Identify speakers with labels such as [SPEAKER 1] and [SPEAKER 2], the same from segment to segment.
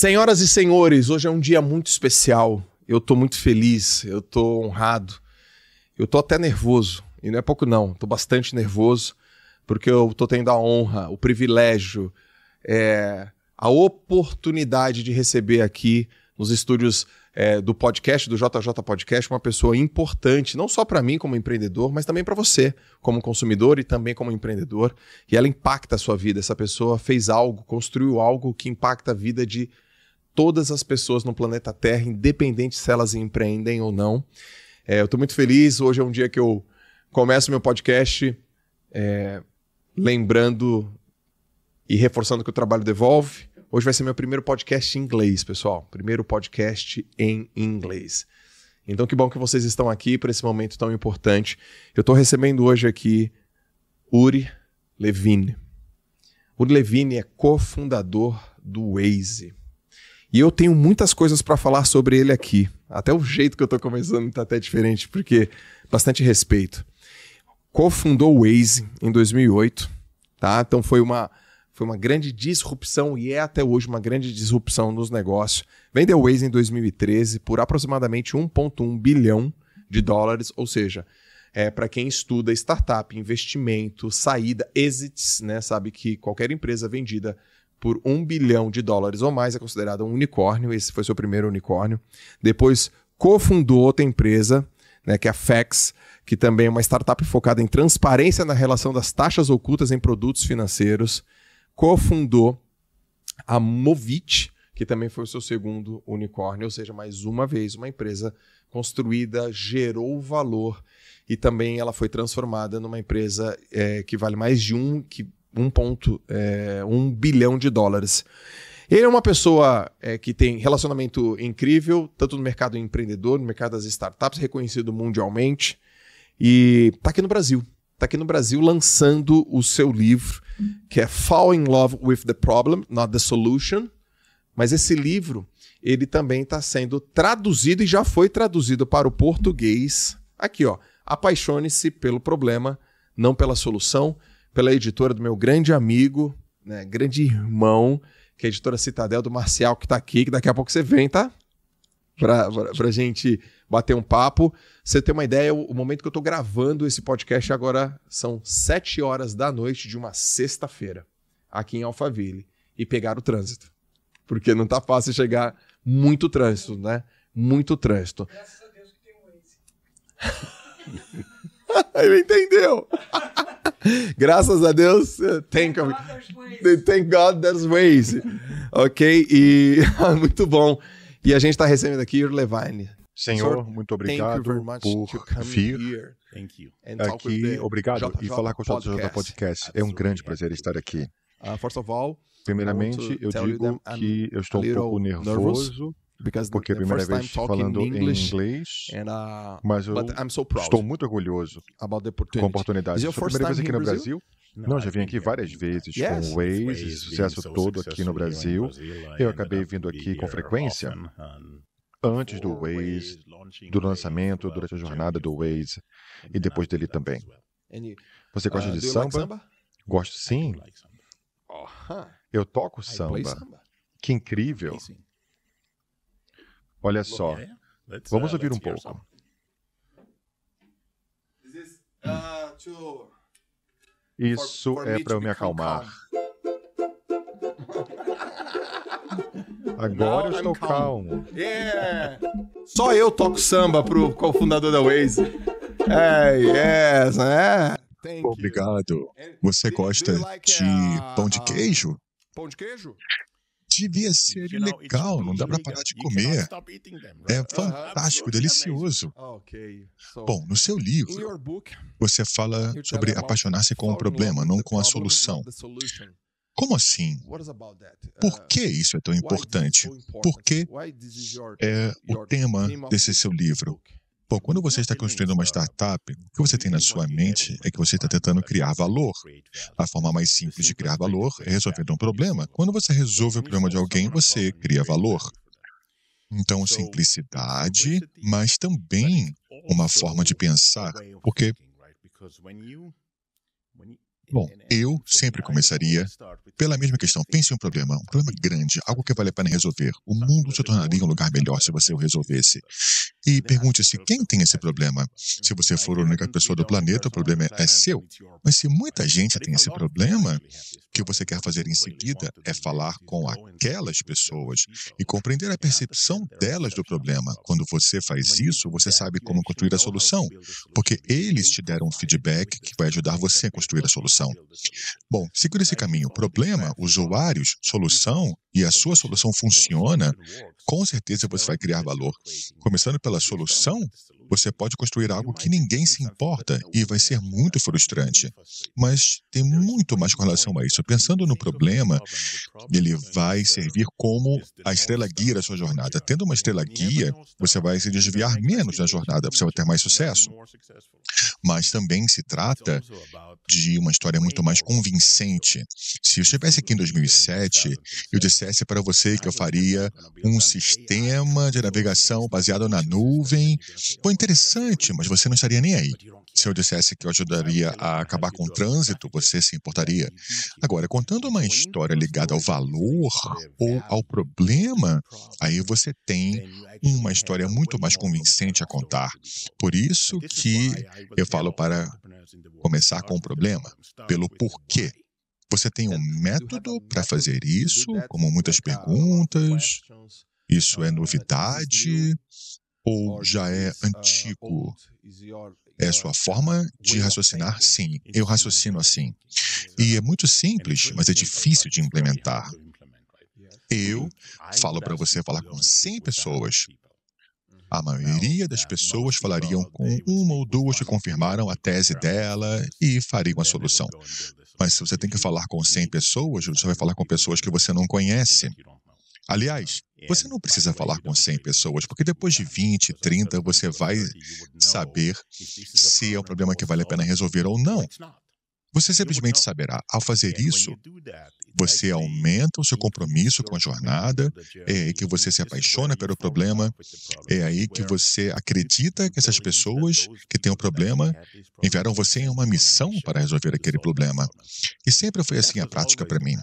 [SPEAKER 1] Senhoras e senhores, hoje é um dia muito especial. Eu tô muito feliz, eu tô honrado. Eu tô até nervoso, e não é pouco não, tô bastante nervoso, porque eu tô tendo a honra, o privilégio, é, a oportunidade de receber aqui nos estúdios é, do podcast, do JJ Podcast, uma pessoa importante, não só para mim como empreendedor, mas também para você como consumidor e também como empreendedor. E ela impacta a sua vida. Essa pessoa fez algo, construiu algo que impacta a vida de todas as pessoas no planeta Terra, independente se elas empreendem ou não. É, eu estou muito feliz. Hoje é um dia que eu começo meu podcast é, lembrando e reforçando que o trabalho devolve. Hoje vai ser meu primeiro podcast em inglês, pessoal. Primeiro podcast em inglês. Então, que bom que vocês estão aqui para esse momento tão importante. Eu estou recebendo hoje aqui Uri Levine. Uri Levine é cofundador do Waze. E eu tenho muitas coisas para falar sobre ele aqui. Até o jeito que eu estou começando está até diferente, porque bastante respeito. Cofundou o Waze em 2008, tá? Então foi uma foi uma grande disrupção e é até hoje uma grande disrupção nos negócios. Vendeu o Waze em 2013 por aproximadamente 1.1 bilhão de dólares, ou seja, é, para quem estuda startup, investimento, saída, exits, né, sabe que qualquer empresa vendida por um bilhão de dólares ou mais é considerada um unicórnio. Esse foi seu primeiro unicórnio. Depois cofundou outra empresa, né, que é a Fex que também é uma startup focada em transparência na relação das taxas ocultas em produtos financeiros. Cofundou a Movit, que também foi o seu segundo unicórnio, ou seja, mais uma vez uma empresa construída, gerou valor e também ela foi transformada numa empresa é, que vale mais de um, que 1,1 é, bilhão de dólares. Ele é uma pessoa é, que tem relacionamento incrível, tanto no mercado empreendedor, no mercado das startups, reconhecido mundialmente. E está aqui no Brasil. está aqui no Brasil lançando o seu livro, que é Fall in Love with the Problem, Not the Solution. Mas esse livro, ele também está sendo traduzido e já foi traduzido para o português. Aqui, ó. Apaixone-se pelo problema, não pela solução pela editora do meu grande amigo, né, grande irmão, que é a editora Citadel do Marcial, que está aqui, que daqui a pouco você vem, tá? Pra, pra, pra gente bater um papo. Você tem uma ideia, o, momento que eu estou gravando esse podcast agora são sete horas da noite de uma sexta-feira, aqui em Alphaville, e pegar o trânsito. Porque não tá fácil chegar muito trânsito, né? Muito trânsito.
[SPEAKER 2] Graças a Deus que tem um Ele entendeu.
[SPEAKER 1] Graças a Deus, eh, thank, God thank God there's ways. ok? E muito bom. E a gente está recebendo aqui o Levine. Senhor, muito obrigado por vir
[SPEAKER 3] aqui. Obrigado e falar com o JJ Podcast. É um grande prazer estar aqui.
[SPEAKER 1] Uh, Primeiramente, eu digo que
[SPEAKER 3] eu estou um pouco nervoso porque é a primeira vez falando em inglês,
[SPEAKER 1] uh, mas eu so estou
[SPEAKER 3] muito orgulhoso
[SPEAKER 1] com a oportunidade. É a primeira vez aqui no Brasil?
[SPEAKER 3] Não, Não já vim aqui várias vezes com o Waze, esse sucesso todo aqui no Brasil. Eu acabei vindo aqui com frequência antes do Waze, do lançamento, durante a jornada do Waze e depois dele também.
[SPEAKER 1] Você gosta uh, de samba?
[SPEAKER 3] Gosto sim. Uh-huh. Eu toco samba. Que incrível. Olha só. Okay. É? Vamos uh, ouvir um pouco.
[SPEAKER 1] Uh,
[SPEAKER 3] Isso é para eu me acalmar. Agora Now eu estou calmo. Yeah. Só eu toco samba
[SPEAKER 1] pro cofundador da Waze. É,
[SPEAKER 3] é, yes, né? Obrigado. Você gosta de uh, pão de queijo? Pão de queijo? devia ser ilegal, não dá para parar de comer. É uh-huh, fantástico, delicioso.
[SPEAKER 1] Bom, no seu livro,
[SPEAKER 3] você fala sobre apaixonar-se com o problema, não com a solução. Como assim? Por uh, que isso é tão importante? Por que é o tema desse seu livro? Bom, quando você está construindo uma startup, o que você tem na sua mente é que você está tentando criar valor. A forma mais simples de criar valor é resolvendo um problema. Quando você resolve o problema de alguém, você cria valor. Então, simplicidade, mas também uma forma de pensar, porque Bom, eu sempre começaria pela mesma questão. Pense em um problema, um problema grande, algo que vale a pena resolver. O mundo se tornaria um lugar melhor se você o resolvesse. E pergunte-se quem tem esse problema. Se você for a única pessoa do planeta, o problema é seu. Mas se muita gente tem esse problema, o que você quer fazer em seguida é falar com aquelas pessoas e compreender a percepção delas do problema. Quando você faz isso, você sabe como construir a solução, porque eles te deram um feedback que vai ajudar você a construir a solução solução. Bom, seguindo esse caminho, problema, usuários, solução, e a sua solução funciona, com certeza você vai criar valor. Começando pela solução, você pode construir algo que ninguém se importa e vai ser muito frustrante. Mas tem muito mais com relação a isso. Pensando no problema, ele vai servir como a estrela guia da sua jornada. Tendo uma estrela guia, você vai se desviar menos da jornada, você vai ter mais sucesso. Mas também se trata de uma história muito mais convincente. Se eu estivesse aqui em 2007, eu dissesse para você que eu faria um sistema de navegação baseado na nuvem, põe interessante, mas você não estaria nem aí. Se eu dissesse que eu ajudaria a acabar com o trânsito, você se importaria. Agora, contando uma história ligada ao valor ou ao problema, aí você tem uma história muito mais convincente a contar. Por isso que eu falo para começar com o problema, pelo porquê. Você tem um método para fazer isso, como muitas perguntas, isso é uh, novidade, ou já é uh, antigo? É sua forma de raciocinar? Sim, eu raciocino assim. E uh, é muito simples, mas é difícil de implementar. Eu falo para você falar com 100 pessoas. A mm-hmm. maioria das pessoas falariam com uma ou duas que confirmaram a tese dela e fariam a solução. Mas se você tem que falar com 100 pessoas, você vai falar com pessoas que você não conhece. Aliás, você não precisa falar com 100 pessoas, porque depois de 20, 30, você vai saber se é um problema que vale a pena resolver ou não. Você simplesmente saberá. Ao fazer isso, você aumenta o seu compromisso com a jornada, é aí que você se apaixona pelo problema, é aí que você acredita que essas pessoas que têm um problema enviaram você em uma missão para resolver aquele problema. E sempre foi assim a prática para mim.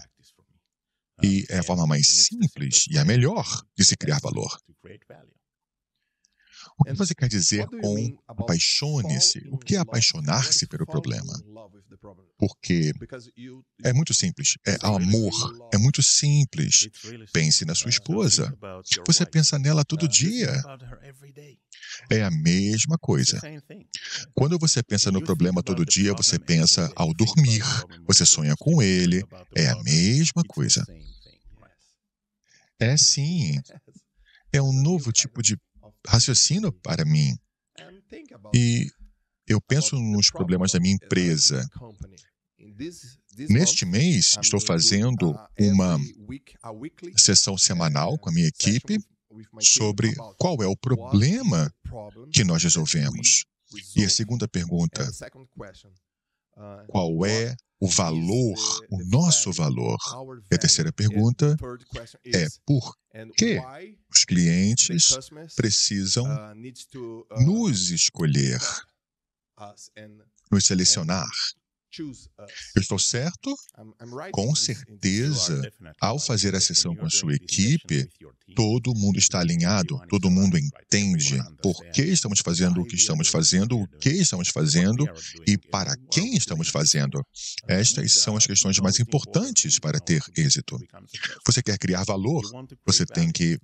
[SPEAKER 3] E é a forma mais simples e a melhor de se criar valor. O que você quer dizer com apaixone-se? O que é apaixonar-se pelo problema? Porque é muito simples. É amor. É muito simples. Pense na sua uh, esposa. Você pensa nela todo uh, dia. É a mesma coisa. Quando você pensa no problema todo dia, você pensa ao dormir, você sonha com ele, é a mesma coisa. É sim. É um novo tipo de raciocínio para mim. E eu penso nos problemas da minha empresa. Neste mês, estou fazendo uh, uma sessão uh, semanal com a minha equipe sobre qual é o problema que nós resolvemos. E a segunda pergunta: uh, qual é o valor, o nosso valor? E a terceira pergunta é por que os clientes precisam nos escolher? nos selecionar eu estou certo? Com certeza, ao fazer a sessão com a sua equipe, todo mundo está alinhado, todo mundo entende por que estamos fazendo o que estamos fazendo, o que estamos fazendo e para quem estamos fazendo. Estas são as questões mais importantes para ter êxito. Você quer criar valor? Você tem que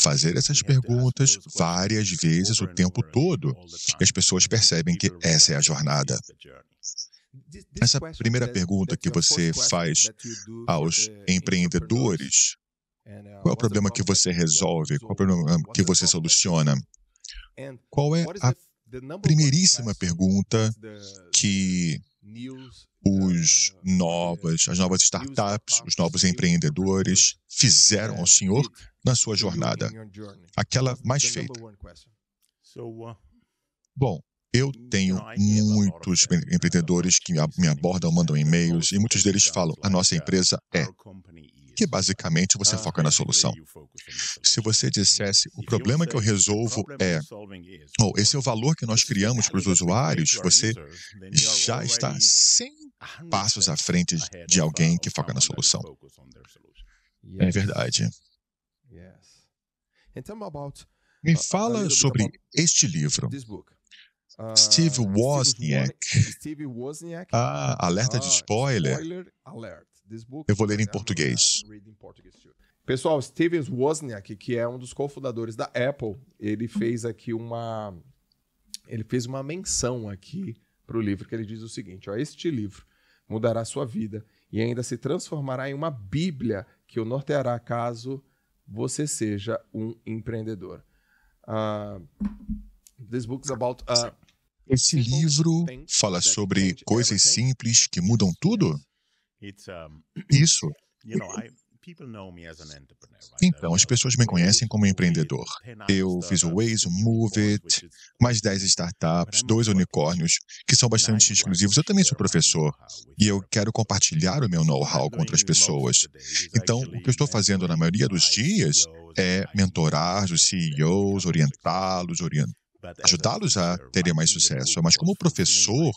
[SPEAKER 3] fazer essas perguntas várias vezes o tempo todo. E as pessoas percebem que essa é a jornada. Essa primeira pergunta que você faz uh, aos empreendedores, uh, qual é o problema que você resolve? Qual é o problema que você soluciona? Qual é a primeiríssima pergunta que os uh, novas, as novas startups, os novos empreendedores fizeram ao senhor na sua jornada? Aquela mais feita. Bom, eu hum, tenho muitos empreendedores que me abordam, mandam e-mails, e muitos deles falam: a nossa empresa é. Que basicamente você foca na solução. Se você dissesse, o problema que eu resolvo é, ou oh, esse é o valor que nós criamos para os usuários, você já está 100 passos à frente de alguém uh, que foca na solução. É verdade. Me uh, fala sobre este livro.
[SPEAKER 1] Ah, Steve Wozniak. Ah, alerta de ah, spoiler.
[SPEAKER 3] Eu vou ler em português.
[SPEAKER 1] Pessoal, Steve Wozniak, que é um dos cofundadores da Apple, ele fez aqui uma ele fez uma menção aqui para o livro que ele diz o seguinte: ó, este livro mudará sua vida e ainda se transformará em uma Bíblia que o norteará caso você seja um empreendedor. Uh, this book's
[SPEAKER 2] about uh,
[SPEAKER 3] esse livro fala sobre coisas simples que mudam tudo? Isso. Então, as pessoas me conhecem como empreendedor. Eu fiz o Waze, o Move It, mais 10 startups, dois unicórnios, que são bastante exclusivos. Eu também sou professor e eu quero compartilhar o meu know-how com outras pessoas. Então, o que eu estou fazendo na maioria dos dias é mentorar os CEOs, orientá-los, orientá ajudá-los a terem mais sucesso. Mas como professor,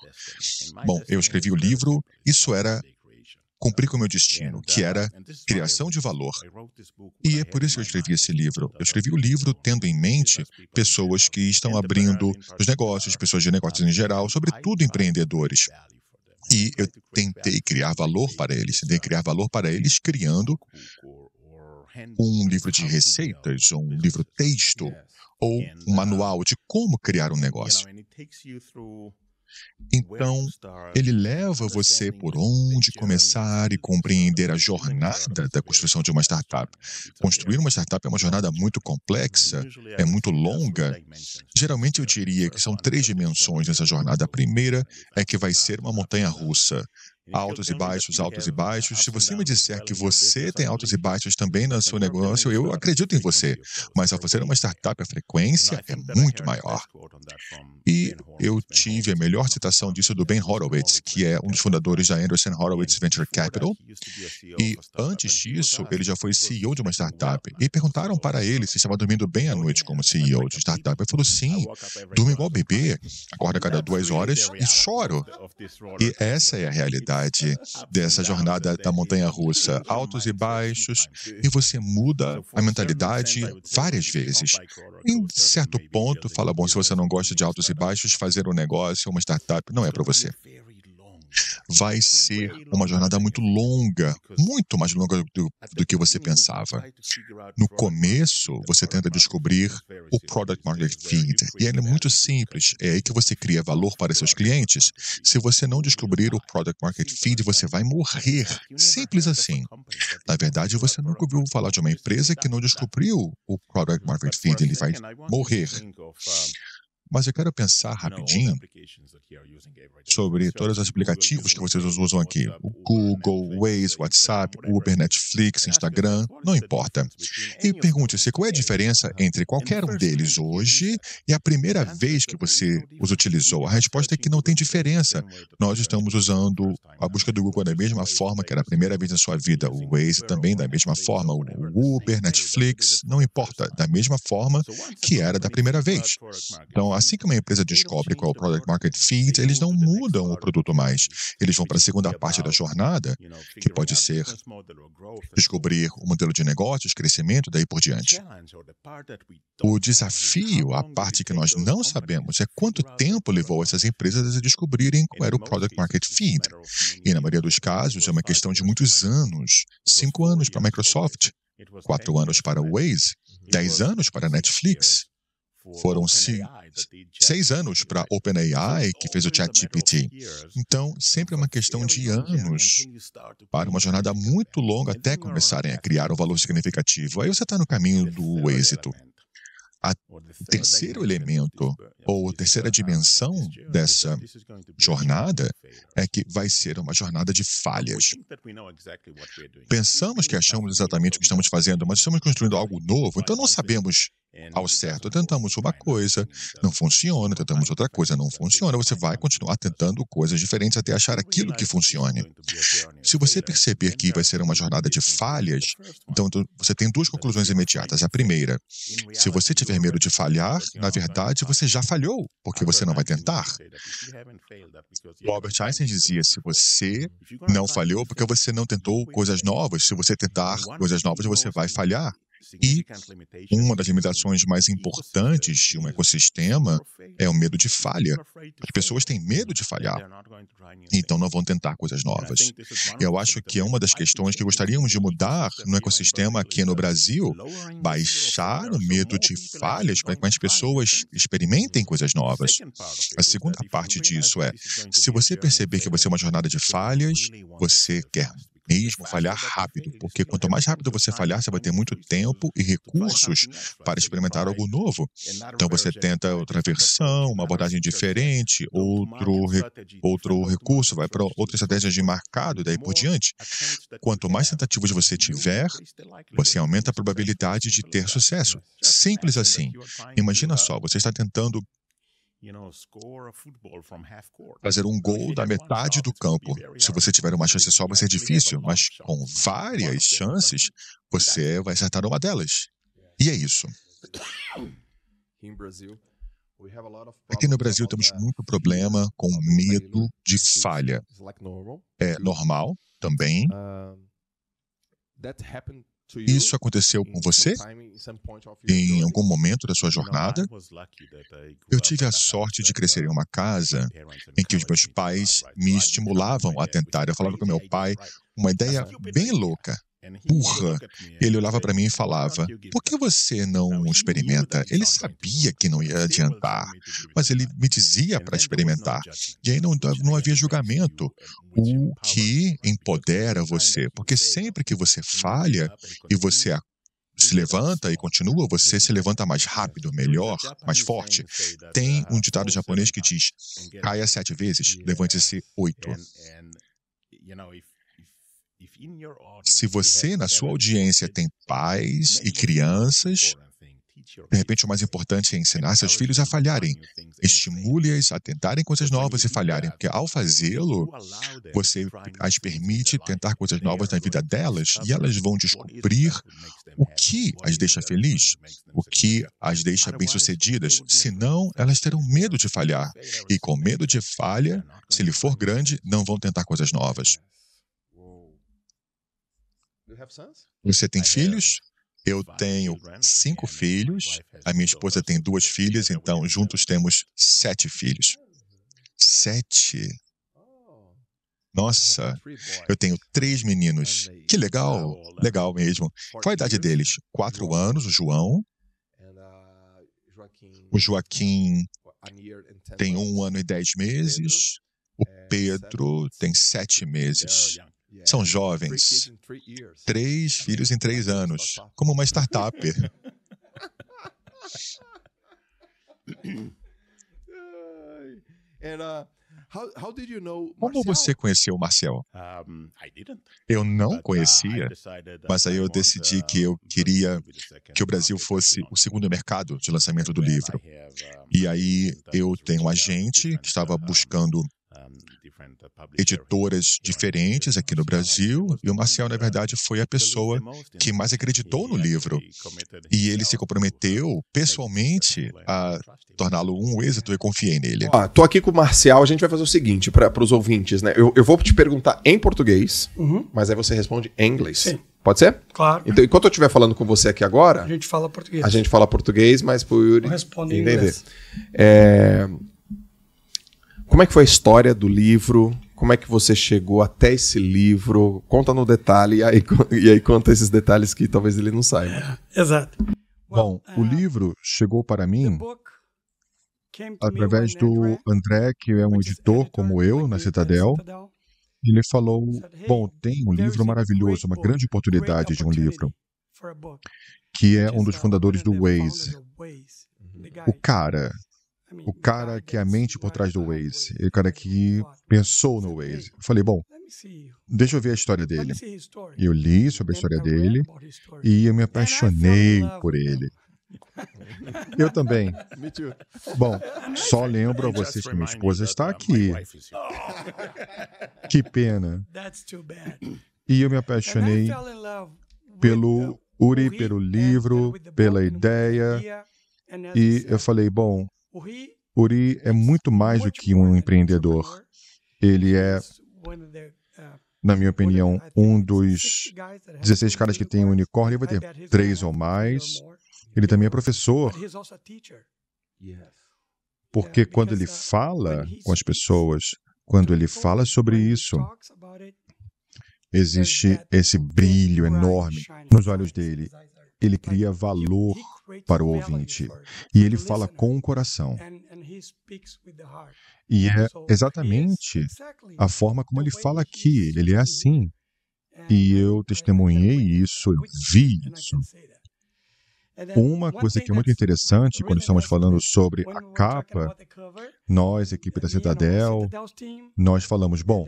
[SPEAKER 3] bom, eu escrevi o livro, isso era cumprir com o meu destino, que uh, era criação de valor. E é por isso que eu escrevi esse livro. Eu escrevi o livro tendo em mente pessoas que estão abrindo os negócios, pessoas de negócios em geral, sobretudo empreendedores. E eu tentei criar valor para eles, tentei criar valor para eles criando um livro de receitas, um livro texto ou um uh, manual de como criar um negócio.
[SPEAKER 2] Então, ele
[SPEAKER 3] leva você por onde começar e compreender a jornada da construção de uma startup. Construir uma startup é uma jornada muito complexa, é muito longa. Geralmente, eu diria que são três dimensões nessa jornada. A primeira é que vai ser uma montanha russa. É altos e baixos, altos e baixos. Se você me disser que você tem altos e baixos também no seu negócio, eu acredito em você. Mas ao fazer uma startup, a frequência é muito maior. E eu tive a melhor citação disso do Ben Horowitz, que é um dos fundadores da Anderson Horowitz Venture Capital. E antes disso, ele já foi CEO de uma startup. E perguntaram para ele se estava dormindo bem à noite como CEO de startup. Ele falou: sim, durmo igual bebê, acordo a cada duas horas e choro. E essa é a realidade verdade dessa jornada da montanha russa, altos e baixos, e você muda a mentalidade várias vezes. Em certo ponto, fala: bom, se você não gosta de altos e baixos, fazer um negócio, uma startup, não é para você vai ser uma jornada muito longa, muito mais longa do, do que você pensava. No começo, você tenta descobrir o Product Market Fit, e ele é muito simples. É aí que você cria valor para seus clientes. Se você não descobrir o Product Market Fit, você vai morrer. Simples assim. Na verdade, você nunca ouviu falar de uma empresa que não descobriu o Product Market Fit, ele vai morrer. Mas eu quero pensar rapidinho é sobre é todos os aplicativos que vocês usam aqui: o Google, o Waze, o WhatsApp, Uber, Netflix, Instagram, não importa. E pergunte-se qual é a diferença né? entre qualquer um deles hoje e a primeira vez que você os utilizou. A resposta é que não tem diferença. Nós estamos usando a busca do Google da mesma forma que era a primeira vez na sua vida, o Waze também da mesma forma, o Uber, Netflix, não importa, da mesma forma que era da primeira vez. Então, assim que uma empresa descobre qual é o Product Market Fit, eles não mudam o produto mais. Eles vão para a segunda parte da jornada, que pode ser descobrir o modelo de negócios, crescimento, daí por diante. O desafio, a parte que nós não sabemos, é quanto tempo levou essas empresas a descobrirem qual era o Product Market Fit. E na maioria dos casos, é uma questão de muitos anos. Cinco anos para a Microsoft, quatro mm-hmm, anos para o Waze, dez anos para a Netflix. Foram-se seis anos para a OpenAI, que fez o ChatGPT. Então, então, sempre é uma questão de anos né? para uma jornada muito né? longa até começarem a criar um valor significativo. Aí você está no caminho do êxito. O terceiro elemento ou terceira dimensão dessa jornada é que vai ser uma jornada de falhas. Pensamos que achamos exatamente o que estamos fazendo, mas estamos construindo algo novo, então não sabemos é, ao certo. Tentamos uma coisa, não funciona, tentamos outra coisa, não funciona. Você vai continuar tentando coisas diferentes até achar aquilo que funcione. Se você né? perceber que vai ser uma jornada de falhas, é então você tem duas conclusões imediatas. A primeira, é se você tiver medo de falhar, na verdade você já falhou, porque você não vai tentar. Robert Einstein dizia: se você não falhou, porque você não tentou coisas novas. Se você tentar coisas novas, você vai falhar.
[SPEAKER 2] E uma
[SPEAKER 3] das limitações mais importantes de um ecossistema é o medo de falha. As pessoas têm medo de falhar, então não vão tentar coisas novas. Eu acho que é uma das questões que gostaríamos de mudar no ecossistema aqui no Brasil, baixar o medo de falhas para que mais pessoas experimentem coisas novas. A segunda parte disso é, se você perceber que você é uma jornada de falhas, você quer mesmo falhar rápido, porque quanto mais rápido você falhar, você vai ter muito tempo e recursos né, para experimentar algo novo. É então você tenta outra versão, uma né, abordagem diferente, é outro, re, outro recurso, vai para outra estratégia de mercado, daí por diante. Quanto mais tentativas você tiver, você aumenta a probabilidade de ter sucesso. Simples assim. Imagina uh, só, você está tentando Fazer um gol da metade do campo. Se você tiver uma chance só, vai ser difícil, mas com várias chances, você vai acertar uma delas. E é isso. Aqui no Brasil temos muito problema com medo de falha. É normal também.
[SPEAKER 1] Isso aconteceu com você? Em algum
[SPEAKER 3] momento da sua jornada? Eu tive a sorte de crescer em uma uh, casa em que os meus pais me estimulavam a tentar. Eu falava com meu pai uma ideia bem louca burra. Ele olhava para mim e falava: Por que você não experimenta? Ele sabia que não ia adiantar, mas ele me dizia para experimentar. E aí não, não havia julgamento. O que empodera você? Porque sempre que você falha e você se levanta e continua, você se levanta mais rápido, melhor, mais forte. Tem uh, um ditado japonês que diz: caia sete vezes, levante-se oito. Se você, na sua audiência, tem pais e crianças, de repente o mais importante é ensinar seus filhos a falharem. Estimule-as a tentarem coisas novas e falharem, porque ao fazê-lo, você as permite tentar coisas novas na vida delas e elas vão descobrir o que as deixa feliz, o que as deixa bem-sucedidas. Senão, elas terão medo de falhar. E com medo de falha, se lhe for grande, não vão tentar coisas novas. Você tem filhos? Eu tenho cinco filhos. A minha esposa tem duas filhas, então juntos temos sete filhos. Sete. Nossa, eu tenho três meninos. Que legal, legal mesmo. Qual a idade deles? Quatro anos, o João.
[SPEAKER 1] Uh,
[SPEAKER 3] o Joaquim tem um ano e dez meses. O Pedro tem sete meses.
[SPEAKER 2] São jovens,
[SPEAKER 3] três filhos em três anos, como uma startup.
[SPEAKER 1] Uh,
[SPEAKER 3] como você conheceu o Marcel? Eu não uh, conhecia, uh, mas aí eu decidi que eu queria que o Brasil fosse o segundo mercado de lançamento do livro. E aí eu tenho um agente que estava buscando Uh, editoras diferentes aqui no Brasil, e o Marcel, na uh, verdade, foi a pessoa que mais acreditou no livro. E ele se comprometeu pessoalmente a torná-lo um êxito e confiei nele. Ó,
[SPEAKER 1] tô aqui com o Marcial, a gente vai fazer o seguinte para os ouvintes, né? Eu, eu, vou te perguntar em português, uhum. mas aí você responde em inglês. Sim. Pode ser? Claro. Então, enquanto eu estiver falando com você aqui
[SPEAKER 4] agora. A gente fala português. A gente
[SPEAKER 1] fala português, mas por Yuri. Responde em inglês. É, como é que foi a história do livro? Como é que você chegou até esse livro? Conta no detalhe e aí, e aí conta esses detalhes que talvez ele não saiba.
[SPEAKER 3] É, exato. Bom, o uh, livro chegou para mim através do André, que é um editor como eu na Citadel. Ele falou: Bom, tem um livro maravilhoso, uma grande oportunidade de um livro, que é um dos fundadores do Waze. Uhum. O cara o cara que é a mente por trás do Waze, é o cara que pensou no Waze. Eu falei, bom, deixa eu ver a história dele. Eu li sobre a história dele e eu me apaixonei por ele. Eu também. Bom, só lembro a vocês que minha esposa está aqui. Que pena. E eu me apaixonei pelo Uri, pelo livro, pela ideia. E eu falei, bom, Uri é muito mais do que um empreendedor. Ele é, uh, na minha opinião, um dos 16 caras que tem um unicórnio. Ele vai ter três ou mais. Ele também é professor. Porque quando ele uh, fala com as pessoas, quando ele fala sobre isso, existe esse brilho enorme nos olhos dele. Ele cria valor para o ouvinte. E ele fala com o coração. E é exatamente a forma como ele fala aqui. Ele é assim. E eu testemunhei isso, eu vi isso. Uma coisa que é muito interessante quando estamos falando sobre a capa, nós, equipe da Citadel, nós falamos, bom,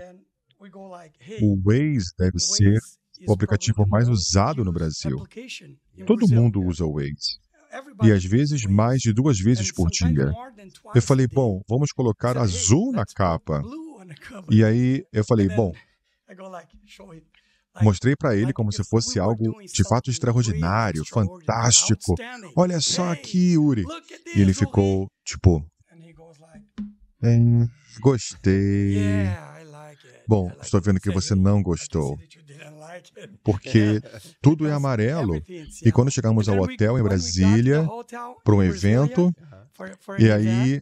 [SPEAKER 3] o Waze deve ser o aplicativo mais usado no Brasil. Todo mundo usa o Waze e às vezes mais de duas vezes por dia. Eu falei, bom, vamos colocar azul na capa. E aí eu falei, bom, Mostrei para ele como se fosse algo de fato extraordinário, fantástico. Olha só aqui, Uri. E ele ficou tipo: hum, Gostei. Bom, estou vendo que você não gostou. É tipo, Porque é, tudo é, é assim, amarelo. E quando chegamos então, ao hotel em Brasília, para um evento, e aí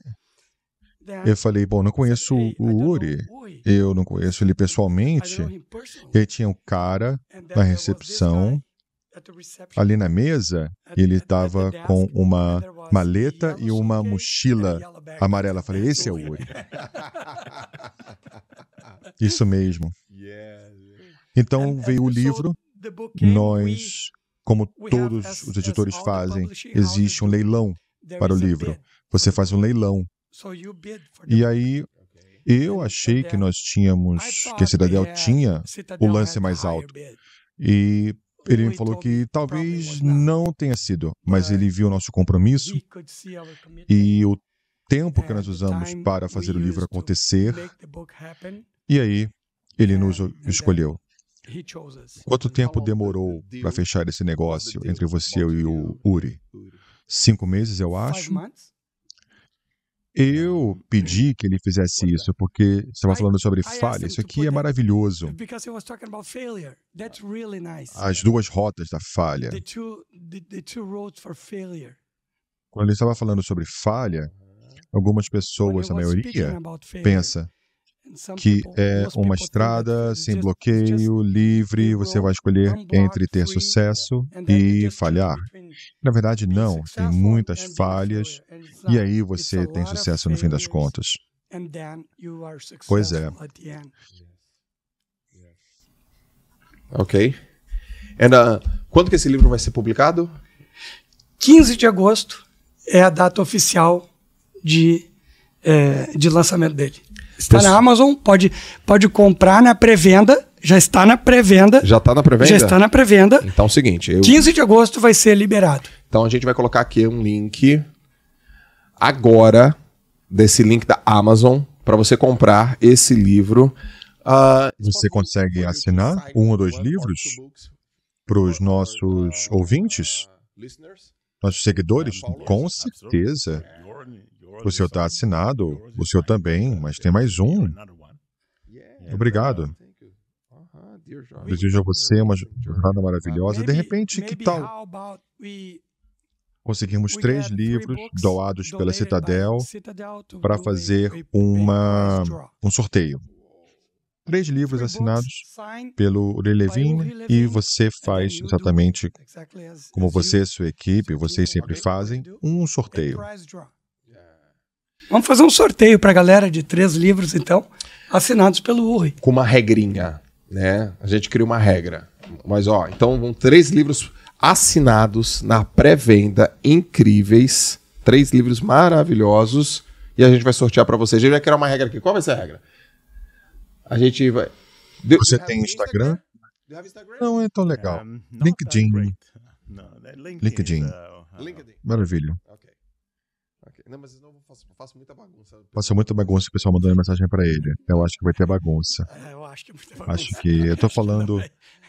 [SPEAKER 3] eu falei, bom, não conheço o Uri, eu não conheço ele pessoalmente. E tinha um cara na recepção, ali na mesa, ele estava com uma maleta e uma mochila amarela. Falei, esse é o Uri. Isso mesmo. Então uh, veio o livro, nós, como todos os editores fazem, existe um leilão para o livro. Você faz um leilão. E aí eu achei que nós tínhamos, que a Cidadel tinha o lance mais alto. E ele me falou que talvez não tenha sido, mas é. ele viu nosso compromisso e o tempo que nós usamos para fazer o livro acontecer. E aí, ele nos escolheu. Quanto tempo demorou para fechar esse negócio entre você e o Uri? Cinco meses, eu acho. Eu pedi que ele fizesse é. isso, porque estava falando sobre falha. Isso aqui é maravilhoso. As duas rotas da falha. Quando ele estava falando sobre falha, algumas pessoas, a maioria, pensa que é uma estrada sem bloqueio, livre, você vai escolher entre ter sucesso e falhar. Na verdade, não, tem muitas falhas, e aí você tem sucesso no fim das contas.
[SPEAKER 4] Pois é.
[SPEAKER 1] Ok. And, uh, quando que esse livro vai ser publicado?
[SPEAKER 4] 15 de agosto é a data oficial de, é, de lançamento dele. Está na Amazon, pode, pode comprar na pré-venda. Já está na pré-venda. Já está na pré-venda? Já está na pré-venda. Então é o seguinte: eu... 15 de agosto vai ser liberado.
[SPEAKER 1] Então a gente vai colocar aqui um link agora desse link da Amazon para você comprar esse livro. Uh, você consegue
[SPEAKER 3] assinar um ou dois livros para os nossos ouvintes, nossos seguidores? Com certeza. O senhor está assinado, o senhor também, mas tem mais um. Obrigado. Desejo a você uma jornada maravilhosa. De repente, que tal conseguirmos três livros doados pela Citadel
[SPEAKER 4] para fazer
[SPEAKER 3] uma, um sorteio? Três livros assinados pelo Uri Levine e você faz exatamente como você e sua
[SPEAKER 4] equipe, vocês sempre
[SPEAKER 3] fazem, um sorteio.
[SPEAKER 4] Vamos fazer um sorteio para a galera de três livros, então, assinados pelo Uri. Com uma regrinha,
[SPEAKER 1] né? A gente cria uma regra. Mas, ó, então vão três livros assinados na pré-venda, incríveis. Três livros maravilhosos. E a gente vai sortear para vocês. A gente vai criar uma regra aqui. Qual vai ser a regra? A gente vai. De... Você tem
[SPEAKER 3] Instagram? Então é, não é tão legal. LinkedIn. LinkedIn. Então, LinkedIn. Maravilha. Ok. Não, mas não faço, faço muita bagunça. Faço muita bagunça o pessoal mandando mensagem para ele. Eu acho que vai ter bagunça. É, eu acho que vai é bagunça. Acho que eu tô falando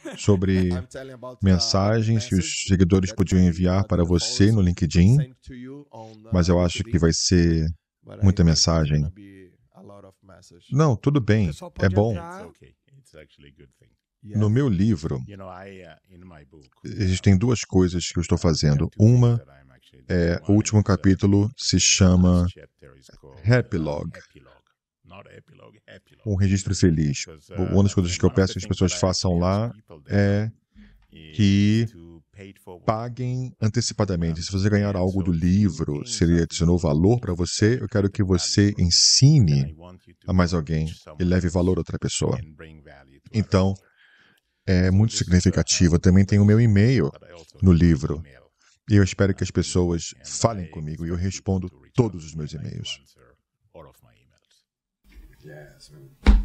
[SPEAKER 3] sobre uh, mensagens que os seguidores podiam enviar para você no LinkedIn, uh, mas eu acho que vai ser muita mensagem. Não, tudo bem, é bom. No meu livro, uh, existem duas coisas que eu estou fazendo. Uma é, o último né? capítulo se chama uh, Epilogue. Um registro feliz. Uh, uma das coisas que eu peço que as pessoas façam lá é que paguem antecipadamente. Se você ganhar algo do livro, se ele adicionou valor para você, eu quero que você ensine a mais alguém e leve valor a outra pessoa. Então, é muito uh, significativo. Eu também tem o meu e-mail no livro. E eu espero que as pessoas falem comigo e eu respondo todos os meus e-mails.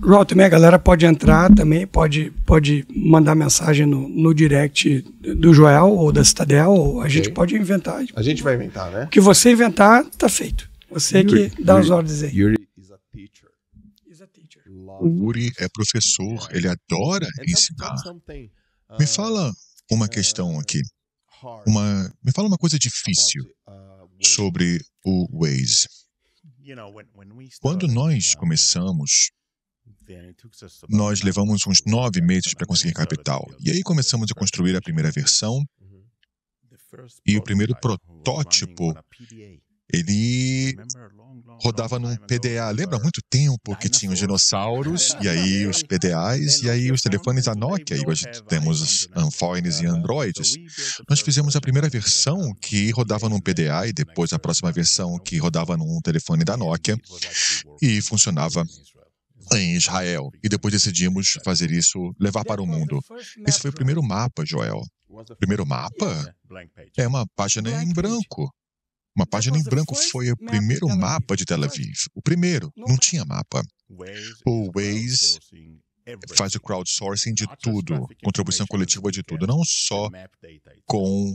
[SPEAKER 4] Raul, também a galera pode entrar também, pode, pode mandar mensagem no, no direct do Joel ou da Citadel, ou a gente pode inventar. A gente vai inventar, né? O que você inventar, tá feito. Você Yuri, que dá Yuri, as ordens aí.
[SPEAKER 3] Yuri is a teacher. Is a teacher. O Yuri é professor, ele adora ensinar. Me fala uh, uma uh, questão aqui uma, me fala uma coisa difícil sobre o Waze. Quando nós começamos, nós levamos uns nove meses para conseguir capital. E aí começamos a construir a primeira versão uhum. e o primeiro protótipo ele rodava num PDA. Lembra muito tempo que tinha os dinossauros, e aí os PDAs, e aí os telefones da Nokia, e hoje temos os Anfoines e Androids. Nós fizemos a primeira versão que rodava num PDA e depois a próxima versão que rodava num telefone da Nokia e funcionava em Israel. E depois decidimos fazer isso, levar para o mundo. Esse foi o primeiro mapa, Joel. O primeiro mapa é uma página em branco. Uma página em branco foi o primeiro mapa de Tel Aviv. O primeiro, não tinha mapa. O Waze faz o crowdsourcing de tudo, contribuição coletiva de tudo, não só com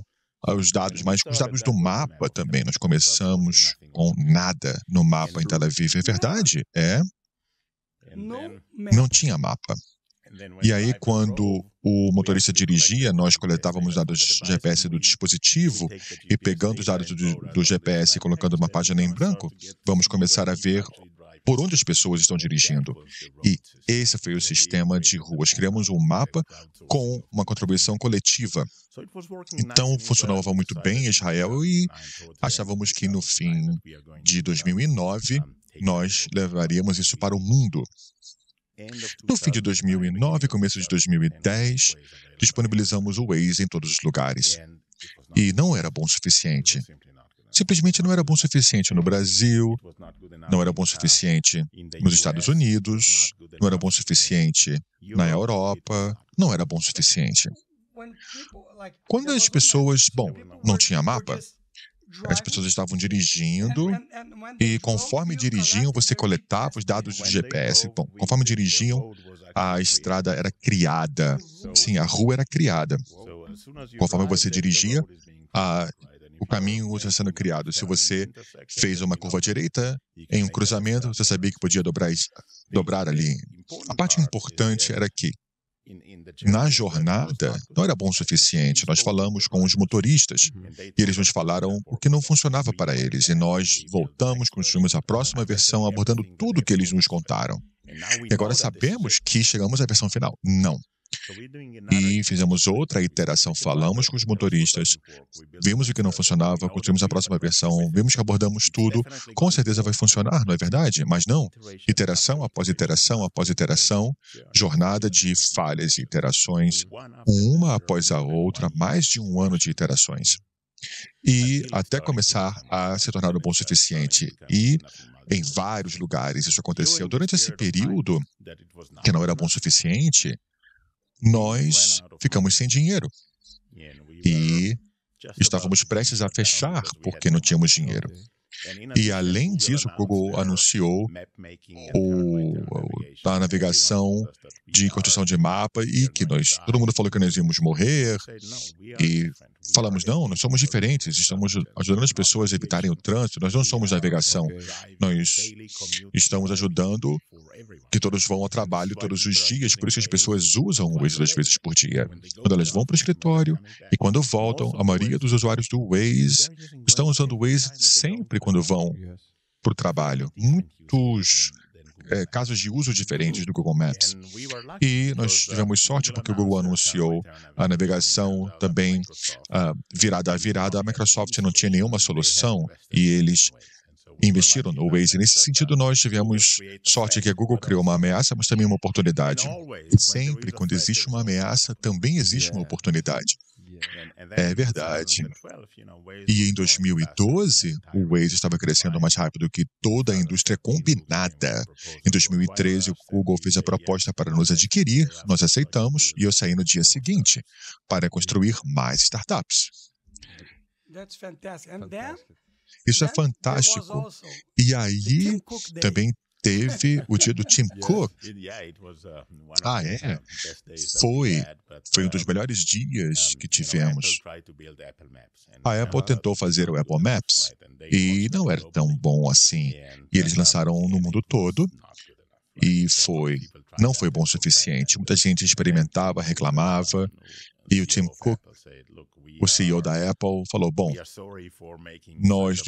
[SPEAKER 3] os dados, mas com os dados do mapa também. Nós começamos com nada no mapa em Tel Aviv. É verdade? É.
[SPEAKER 4] Não
[SPEAKER 3] tinha mapa. E aí, quando o motorista dirigia, nós coletávamos dados GPS do dispositivo e pegando os dados do, do GPS e colocando uma página em branco, vamos começar a ver por onde as pessoas estão dirigindo. E esse foi o sistema de ruas. Criamos um mapa com uma contribuição coletiva.
[SPEAKER 2] Então, funcionava muito bem em
[SPEAKER 3] Israel e achávamos que no fim de 2009 nós levaríamos isso para o mundo. No fim de 2009 começo de 2010, disponibilizamos o Waze em todos os lugares. E não era bom o suficiente. Simplesmente não era bom o suficiente no Brasil, não era bom o suficiente nos Estados Unidos, não era bom o suficiente na Europa, não era bom o suficiente. Quando as pessoas. Bom, não tinha mapa, as pessoas estavam dirigindo e conforme dirigiam, você coletava os dados do GPS. Bom, então, conforme dirigiam, a estrada era criada. Sim, a rua era criada. Conforme você dirigia, a, o caminho estava sendo criado. Se você fez uma curva direita em um cruzamento, você sabia que podia dobrar, dobrar ali. A parte importante era que na jornada, não era bom o suficiente. Nós falamos com os motoristas uhum. e eles nos falaram o que não funcionava para eles. E nós voltamos, construímos a próxima versão abordando tudo o que eles nos contaram. E agora sabemos que chegamos à versão final. Não. E fizemos outra iteração, falamos com os motoristas, vimos o que não funcionava, é construímos a próxima versão, vimos que é abordamos tudo, é com certeza vai funcionar, não é verdade? Mas não. Iteração após iteração após iteração, jornada de falhas e iterações, uma após a outra, mais de um ano de iterações. E até começar a se tornar bom bom suficiente. E em vários lugares isso aconteceu. Durante esse período, que não era bom suficiente, nós é ficamos sem dinheiro e estávamos prestes a fechar porque não tínhamos dinheiro. E além disso, Google anunciou o, da navegação de construção de mapa e que nós, todo mundo falou que nós íamos morrer e falamos, não, nós somos diferentes, estamos ajudando as pessoas a evitarem o trânsito, nós não somos navegação, nós estamos ajudando que todos vão ao trabalho todos os dias, por isso as pessoas usam o Waze duas vezes por dia. Quando elas vão para o escritório e quando voltam, a maioria dos usuários do Waze estão usando o Waze sempre quando vão para o trabalho. Muitos é, casos de uso diferentes do Google Maps. E nós tivemos sorte porque o Google anunciou a navegação também uh, virada a virada. A Microsoft não tinha nenhuma solução e eles investiram no Waze. Nesse sentido, nós tivemos sorte que a Google criou uma ameaça, mas também uma oportunidade. Sempre, quando existe uma ameaça, também existe uma oportunidade. É verdade. E em 2012, o Waze estava crescendo mais rápido que toda a indústria combinada. Em 2013, o Google fez a proposta para nos adquirir, nós aceitamos e eu saí no dia seguinte para construir mais startups. Isso é fantástico.
[SPEAKER 4] E aí também teve o dia do Tim
[SPEAKER 3] Cook.
[SPEAKER 2] Uh, ah, é? Uh, foi. Foi um dos melhores dias que tivemos.
[SPEAKER 3] A Apple tentou fazer o Apple Maps e não era tão bom assim. E eles lançaram um no mundo todo e foi. Não foi bom o suficiente. Muita gente experimentava, uh, reclamava, e o Tim Cook o CEO da Apple falou: Bom, nós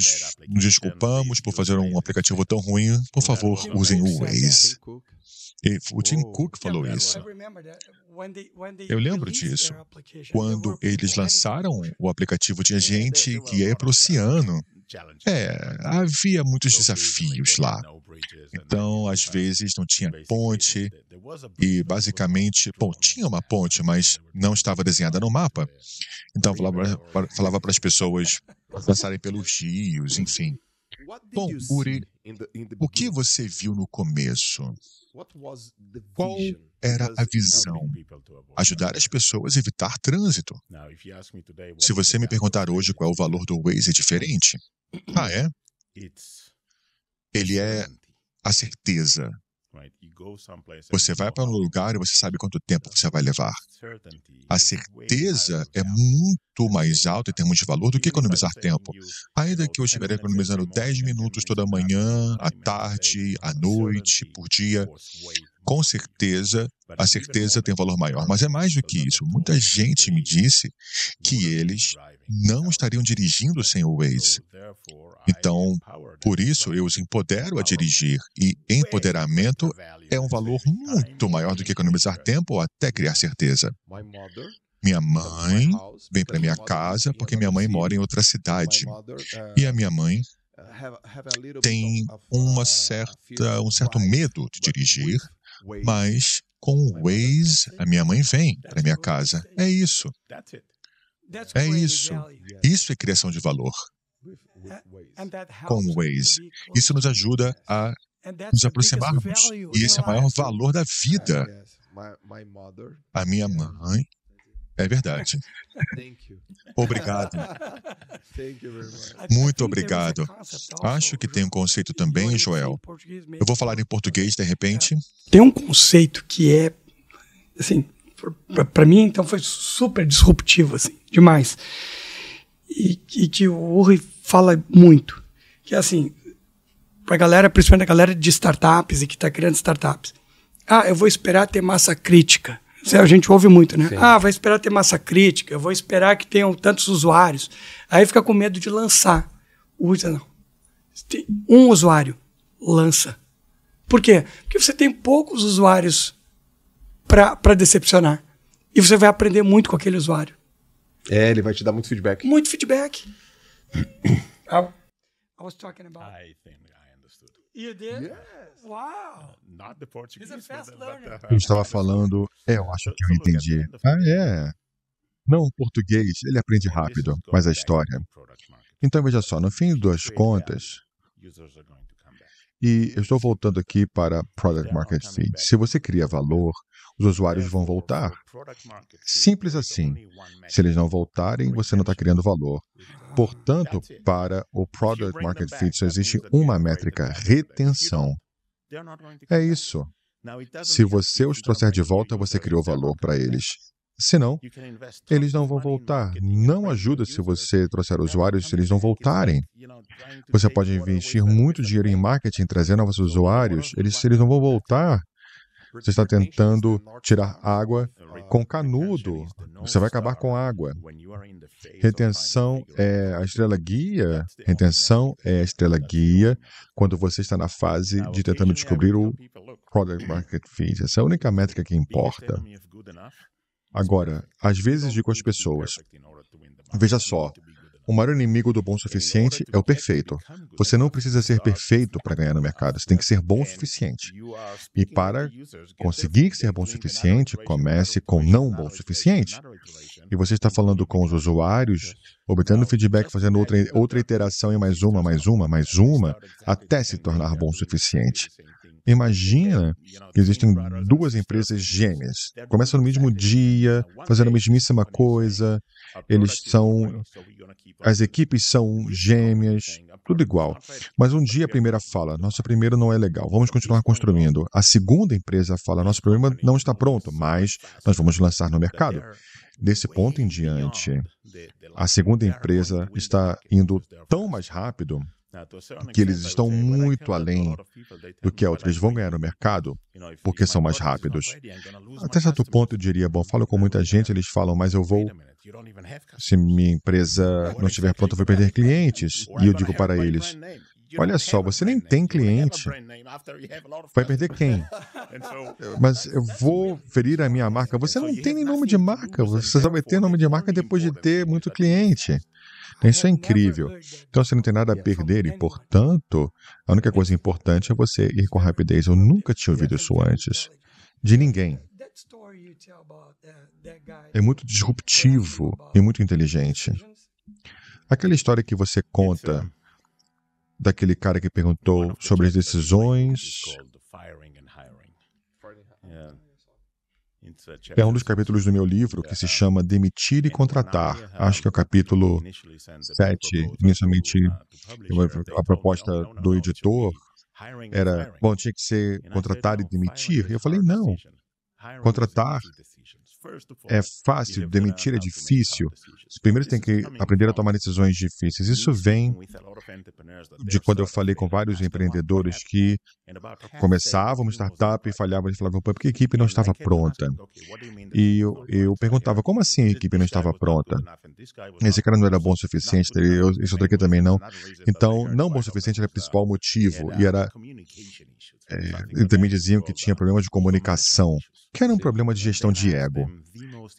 [SPEAKER 3] nos desculpamos por fazer um aplicativo tão ruim, por favor, usem o Waze. E o Tim Cook é falou isso. Eu lembro disso. Quando eles lançaram o aplicativo de agente que é para o oceano, é, havia muitos desafios lá. Então, às vezes, não tinha ponte, e basicamente, bom, tinha uma ponte, mas não estava desenhada no mapa. Então, falava, falava para as pessoas passarem pelos rios, enfim. Bom, Uri, o que você viu no começo? Qual era a visão? Ajudar as pessoas a evitar trânsito. Se você me perguntar hoje qual é o valor do Waze, é diferente. Ah, é? Ele é a certeza você vai para um lugar e você sabe quanto tempo você vai levar. A certeza é muito mais alta em termos de valor do que economizar tempo. Ainda que eu estiver economizando 10 minutos toda manhã, à tarde, à noite, por dia, com certeza, a é certeza tem um valor maior. Mas é mais do que isso. Muita gente me disse que eles não estariam dirigindo sem o Waze. Então, por isso, eu os empodero a dirigir. E empoderamento é um valor muito maior do que economizar tempo ou até criar certeza. Minha mãe vem para minha casa porque minha mãe mora em outra cidade. E a minha mãe tem uma certa, um certo medo de dirigir, mas com o Waze, a minha mãe vem para minha casa. É isso. É isso. Isso é criação de valor.
[SPEAKER 4] Com o Waze.
[SPEAKER 3] Isso nos ajuda a
[SPEAKER 4] nos aproximarmos.
[SPEAKER 3] E esse é o maior valor da vida. A minha mãe é verdade. Obrigado. Muito obrigado. Tá Acho que tem um conceito também, Joel. Eu vou falar em português de repente. É.
[SPEAKER 4] Tem um conceito que é, assim, para mim então foi super disruptivo, assim, demais. E, e que o Uri fala muito, que é assim, para a galera, principalmente a galera de startups e que está criando startups. Ah, eu vou esperar ter massa crítica a gente ouve muito, né? Sim. Ah, vai esperar ter massa crítica, vou esperar que tenham tantos usuários. Aí fica com medo de lançar. Usa, não. Um usuário, lança. Por quê? Porque você tem poucos usuários para decepcionar. E você vai aprender muito com aquele usuário.
[SPEAKER 1] É, ele vai te dar muito feedback.
[SPEAKER 4] Muito feedback. I was talking about. I think. You did? Yes. Wow. Ah,
[SPEAKER 2] not the Portuguese. He's a fast learner. Eu estava
[SPEAKER 3] falando, é, eu acho que eu entendi. Ah, é. Não, o português, ele aprende rápido, mas a história. Então, veja só, no fim das contas, e eu estou voltando aqui para Product Market Fit. Se você cria valor, os usuários vão voltar. Simples assim. Se eles não voltarem, você não está criando valor. Portanto, para o Product Market Fit só existe uma métrica: retenção. É isso. Se você os trouxer de volta, você criou valor para eles. Se não, eles não vão voltar. Não ajuda se você trouxer usuários se eles não voltarem. Você pode investir muito dinheiro em marketing, trazer novos usuários, eles, se eles não vão voltar, você está tentando tirar água com canudo. Você vai acabar com água. Retenção é a estrela guia. Retenção é a estrela guia quando você está na fase de tentando descobrir o product market fit. Essa é a única métrica que importa. Agora, às vezes digo às pessoas: veja só, o maior inimigo do bom suficiente é o perfeito. Você não precisa ser perfeito para ganhar no mercado, você tem que ser bom o suficiente. E para conseguir ser bom o suficiente, comece com não bom o suficiente. E você está falando com os usuários, obtendo feedback, fazendo outra, outra iteração e mais uma, mais uma, mais uma, até se tornar bom o suficiente. Imagina é, que existem duas empresas gêmeas, começam no mesmo dia, fazendo a mesmíssima coisa, eles são. As equipes são gêmeas, tudo igual. Mas um dia a primeira fala: nossa primeira não é legal, vamos continuar construindo. A segunda empresa fala: nosso problema não está pronto, mas nós vamos lançar no mercado. Desse ponto em diante, a segunda empresa está indo tão mais rápido ah, que eles estão muito além do que é outros vão ganhar no mercado, porque são mais rápidos. Até certo ponto, eu diria: bom, falo com muita gente, eles falam, mas eu vou. Se minha empresa não estiver pronta, eu vou perder clientes. E eu digo para eles: Olha só, você nem tem cliente. Vai perder quem? Mas eu vou ferir a minha marca. Você não tem nem nome de marca. Você só vai ter nome de marca depois de ter muito cliente. Isso é incrível. Então você não tem nada a perder e, portanto, a única coisa importante é você ir com rapidez. Eu nunca tinha ouvido isso antes. De ninguém. É muito disruptivo e muito inteligente. Aquela história que você conta daquele cara que perguntou sobre as decisões É um dos capítulos do meu livro que se chama Demitir e Contratar. Acho que é o capítulo 7. Inicialmente, uh, a proposta oh, do editor era, bom, tinha que ser contratar e demitir. E eu falei, não. Contratar é fácil, demitir é difícil. Primeiro tem que aprender a tomar decisões difíceis. Isso vem é de quando eu falei com vários empreendedores que começavam uma startup e falhavam e falavam porque a equipe não estava pronta. E eu, eu perguntava, como assim a equipe não estava pronta? Esse cara não era bom o suficiente, eu, esse outro aqui também não. Então, não bom o suficiente era o principal motivo. E uh, era. É, também diziam que tinha problemas de comunicação que era um problema de gestão de ego.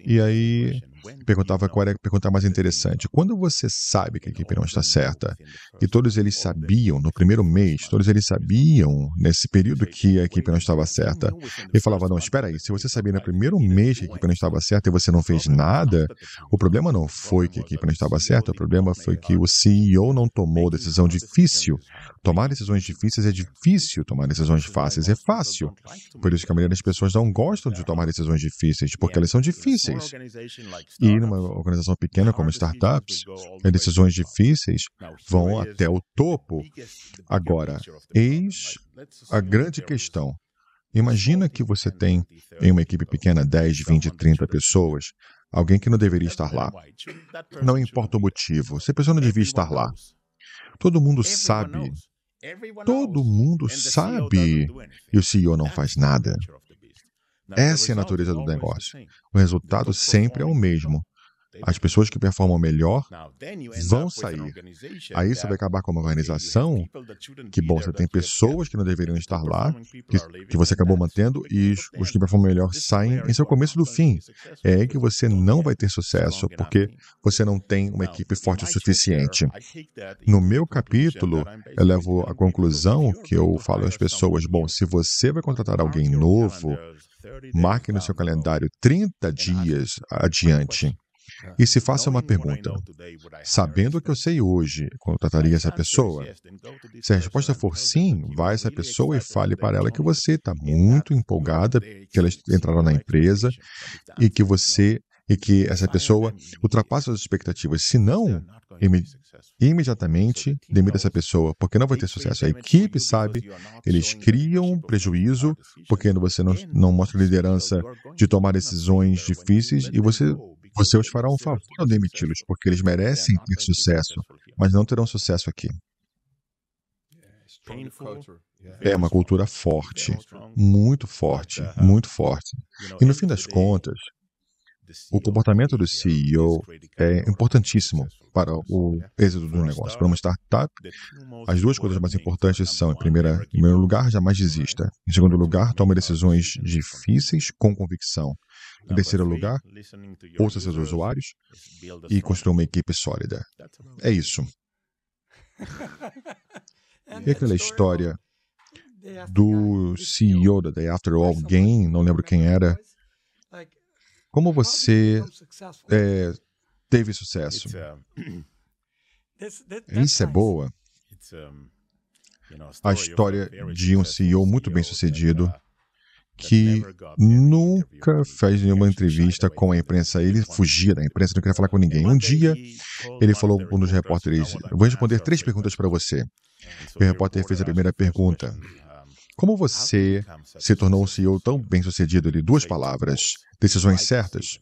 [SPEAKER 3] E aí perguntava qual era a pergunta mais interessante. Quando você sabe que a equipe não está certa, e todos eles sabiam, no primeiro mês, todos eles sabiam nesse período que a equipe não estava certa, e falava, não, espera aí, se você sabia no primeiro mês que a equipe não estava certa e você não fez nada, o problema não foi que a equipe não estava certa, o problema foi que o CEO não tomou decisão difícil. Tomar decisões difíceis é difícil, tomar decisões fáceis é fácil. Por isso que a maioria das pessoas não gostam de tomar decisões difíceis, porque elas são difíceis. E numa organização pequena como startups, as é decisões difíceis vão até o topo. Agora, eis a grande questão. Imagina que você tem em uma equipe pequena 10, 20, 30 pessoas, alguém que não deveria estar lá. Não importa o motivo, essa pessoa não devia estar lá. Todo mundo sabe. Todo mundo sabe. E o CEO não faz nada. Essa é a natureza do negócio. O resultado sempre é o mesmo. Então, As pessoas que performam melhor vão sair. Aí você vai acabar com uma organização que, bom, você tem pessoas que não deveriam estar lá, que, que você acabou mantendo, e os que performam melhor saem. em seu é começo do fim. É aí que você não vai ter sucesso, porque você não tem uma equipe forte o suficiente. No meu capítulo, eu levo a conclusão que eu falo às pessoas: bom, se você vai contratar alguém novo, Marque no seu calendário 30 dias adiante e se faça uma pergunta. Sabendo o que eu sei hoje, contrataria essa pessoa? Se a resposta for sim, vá a essa pessoa e fale para ela que você está muito empolgada que ela entrará na empresa e que você e que essa é pessoa ultrapasse as expectativas. Se não, imediatamente demita essa pessoa, porque não vai ter sucesso. A equipe sabe, eles criam prejuízo, porque você não, não mostra liderança de tomar decisões difíceis e você você os fará um favor ao demiti-los, porque eles merecem ter sucesso, mas não terão sucesso aqui. É uma cultura forte, muito forte, uh-huh. muito forte. E no fim das contas, o comportamento do CEO é importantíssimo para o êxito do negócio. Para uma startup, as duas coisas mais importantes são, em, primeira, em primeiro lugar, jamais desista. Em segundo lugar, tome decisões difíceis com convicção. Em terceiro lugar, ouça seus usuários e construa uma equipe sólida. É isso. E aquela história do CEO da Day After All, alguém, não lembro quem era, como você é, teve sucesso? Isso é boa. A história de um CEO muito bem sucedido uh, que nunca fez nenhuma entrevista com a imprensa. Ele fugia da imprensa, não queria falar com ninguém. Um dia, ele falou para um dos repórteres: vou responder três perguntas para você. E o repórter fez a primeira pergunta. Como você se tornou um CEO tão bem sucedido? Ele duas palavras, decisões certas.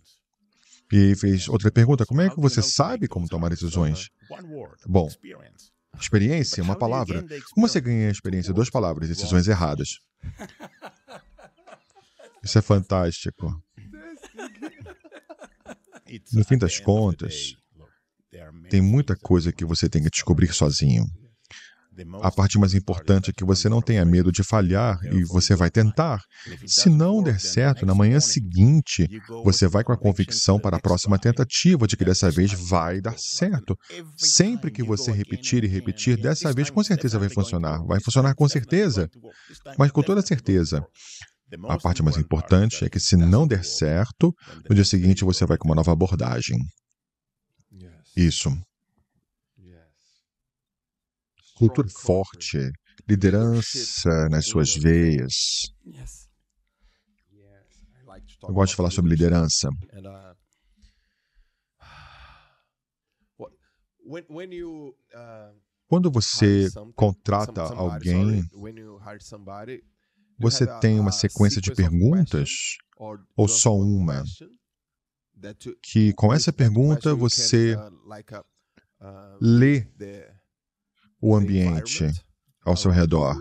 [SPEAKER 3] E fez outra pergunta: como é que você sabe como tomar decisões? Bom, experiência, é uma palavra. Como você ganha experiência? Duas palavras, decisões erradas. Isso é fantástico. No fim das contas, tem muita coisa que você tem que descobrir sozinho. A parte mais importante é que você não tenha medo de falhar e você vai tentar. Se não der certo, na manhã seguinte, você vai com a convicção para a próxima tentativa de que dessa vez vai dar certo. Sempre que você repetir e repetir, dessa vez com certeza vai funcionar. Vai funcionar com certeza, mas com toda certeza. A parte mais importante é que, se não der certo, no dia seguinte você vai com uma nova abordagem. Isso cultura forte, liderança nas suas veias. Eu gosto de falar sobre liderança.
[SPEAKER 1] Uh, uh,
[SPEAKER 3] Quando você contrata alguém, você tem uma sequência de perguntas ou só uma? Que com essa pergunta você
[SPEAKER 1] uh, lê
[SPEAKER 3] o ambiente ao seu redor.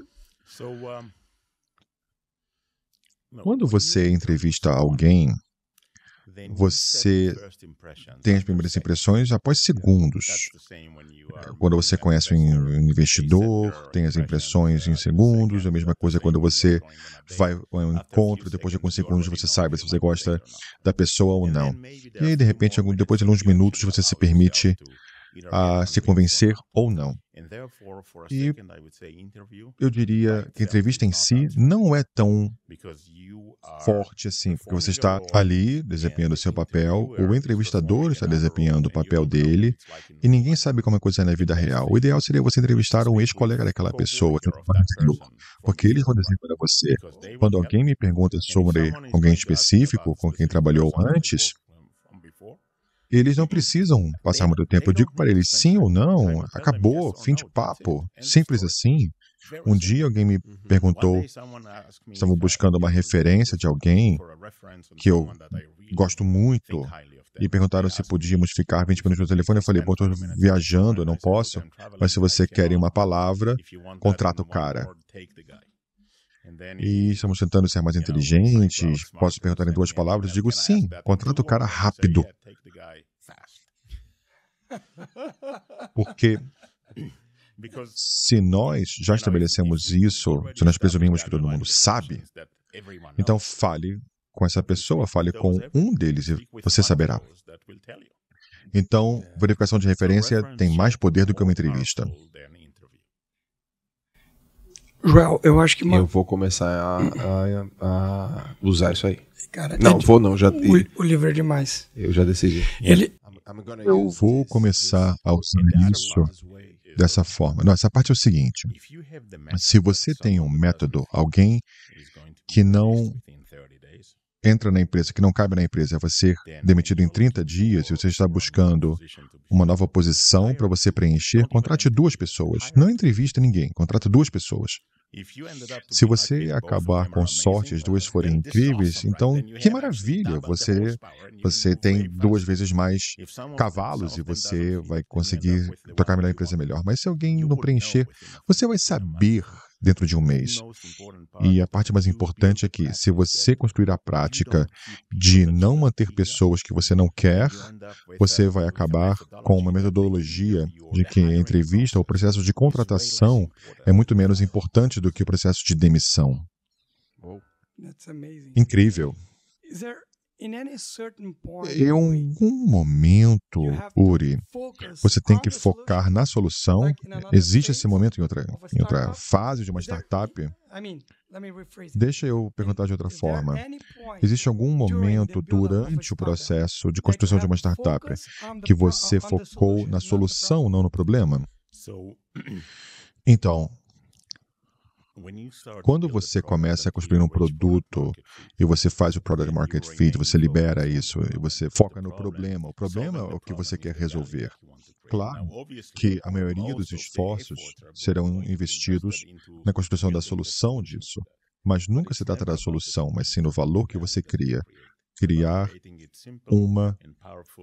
[SPEAKER 3] Quando você entrevista alguém, você tem as primeiras impressões após segundos. Quando você conhece um investidor, tem as impressões em segundos. A mesma coisa quando você vai a um encontro, depois de alguns segundos você sabe se você gosta da pessoa ou não. E aí, de repente, depois de alguns minutos, você se permite a se convencer ou não. E eu diria que a entrevista em si não é tão forte assim, porque você está ali desempenhando seu papel, o entrevistador está desempenhando o papel dele, e ninguém sabe como é coisa na vida real. O ideal seria você entrevistar um ex-colega daquela pessoa, porque eles vão dizer para você. Quando alguém me pergunta sobre alguém específico com quem trabalhou antes, eles não precisam passar muito tempo. Eu digo para eles sim ou não, acabou, fim de papo, é simples assim. Um dia alguém me uhum. perguntou, estamos buscando uma referência de alguém que eu gosto muito, e perguntaram se podíamos ficar 20 minutos no telefone. Eu falei, bom, estou viajando, eu não posso, mas se você quer uma palavra, contrata o cara. E estamos tentando ser mais inteligentes. Posso perguntar em duas palavras? Digo sim, contrata o cara rápido. Porque se nós já estabelecemos isso, se nós presumimos que todo mundo sabe, então fale com essa pessoa, fale com um deles e você saberá. Então, verificação de referência tem mais poder do que uma entrevista. Joel, eu acho que. Uma... Eu vou
[SPEAKER 1] começar a, a, a usar
[SPEAKER 3] isso aí. Cara,
[SPEAKER 4] não, é de... vou não, já. O,
[SPEAKER 1] o livro é demais. Eu já decidi. Ele,
[SPEAKER 3] eu vou começar a usar isso dessa forma. Não, essa parte é o seguinte: se você tem um método, alguém que não entra na empresa, que não cabe na empresa, vai ser demitido em 30 dias e você está buscando uma nova posição para você preencher, contrate duas pessoas. Não entrevista ninguém, contrate duas pessoas. Se você acabar com sorte, as duas forem incríveis, então que maravilha! Você, você tem duas vezes mais cavalos e você vai conseguir tocar melhor a empresa melhor. Mas se alguém não preencher, você vai saber dentro de um mês. E a parte mais importante é que, se você construir a prática de não manter pessoas que você não quer, você vai acabar com uma metodologia de que a entrevista ou o processo de contratação é muito menos importante do que o processo de demissão. Incrível. Em algum momento, Uri, você tem que focar na solução. Existe esse momento em outra, em outra fase de uma startup? Deixa eu perguntar de outra forma. Existe algum momento durante o processo de construção de uma startup que você focou na solução, não no problema? Então, quando você começa a construir um produto e você faz o product market fit, você libera isso e você foca no problema. O problema é o que você quer resolver. Claro que a maioria dos esforços serão investidos na construção da solução disso, mas nunca se trata da solução, mas sim no valor que você cria criar uma,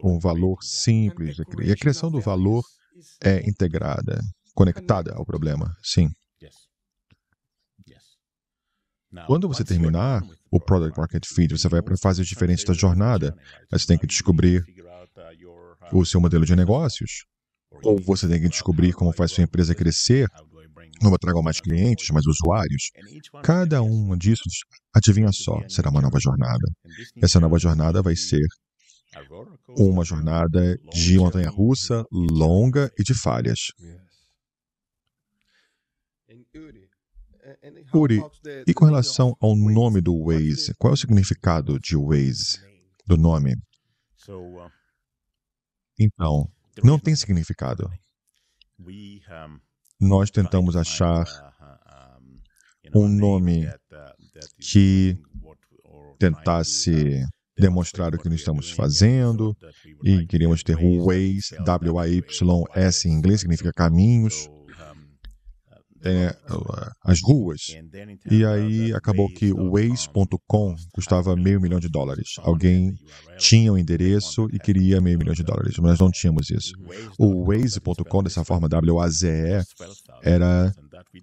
[SPEAKER 3] um valor simples. E a criação do valor é integrada, conectada ao problema, sim. Quando você terminar o Product Market Fit, você vai para fases diferentes da jornada. Né? Você tem que descobrir uh, uh, o seu modelo de negócios, ou você tem que uh, descobrir como faz sua empresa crescer, como trago mais clientes, mais usuários. Cada um disso, adivinha só, será uma nova jornada. Essa nova jornada vai ser uma jornada de montanha-russa, longa e de falhas.
[SPEAKER 1] Uri, e com
[SPEAKER 3] relação ao nome do Waze, qual é o significado de Waze, do nome? Então, não tem significado. Nós tentamos achar um nome que tentasse demonstrar o que nós estamos fazendo e queríamos ter o Waze, W-A-Y-S em inglês, significa caminhos é, as ruas. E aí acabou que o Waze.com custava né, né, meio milhão de dólares. Alguém tinha o um endereço e queria meio milhão de dólares, mas não tínhamos isso. O Waze.com, dessa forma W-A-Z-E, era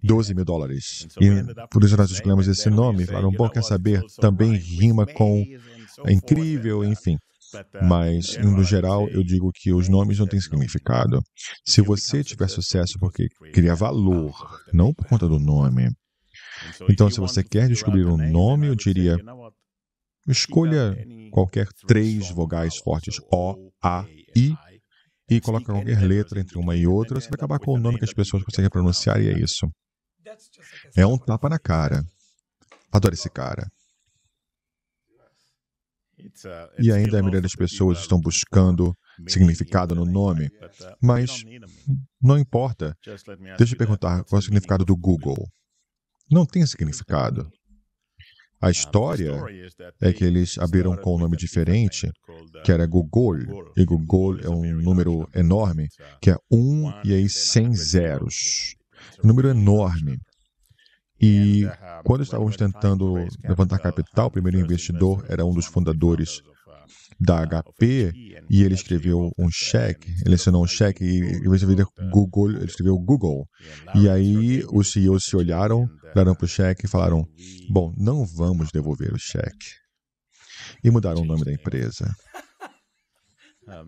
[SPEAKER 3] 12 né, é mil dólares. E por isso nós escolhemos esse nome. Falaram, bom, quer saber, também rima com é incrível, uh, enfim. Mas, é no geral, eu digo que os nomes não têm significado. Se você tiver sucesso porque cria tá? valor, não por conta do nome. Então, se você quer descobrir um nome, eu diria: escolha qualquer três vogais uh, fortes, O, A, I, e coloque qualquer letra entre uma e outra, você vai acabar com o nome que as pessoas conseguem pronunciar, e é isso. É um tapa na cara. Adoro esse cara. E ainda milhares de pessoas estão buscando significado no nome, uh, mas não importa. Deixa eu perguntar qual é o significado do Google. Não tem significado. A história é que eles abriram com um nome diferente, uh, que era Google, e Google é, uh, é, é um número enorme, que é um, e aí 100 zeros. Um número enorme. E é, quando estávamos tentando levantar então, capital, o primeiro investidor era um dos né, fundadores da né, HP né, e ele escreveu um cheque, ele assinou um cheque e em vez de Google, ele escreveu Google. E é aí os CEOs se olharam, olharam para o cheque e falaram: Bom, não vamos devolver o cheque. E mudaram o nome da empresa. Ah.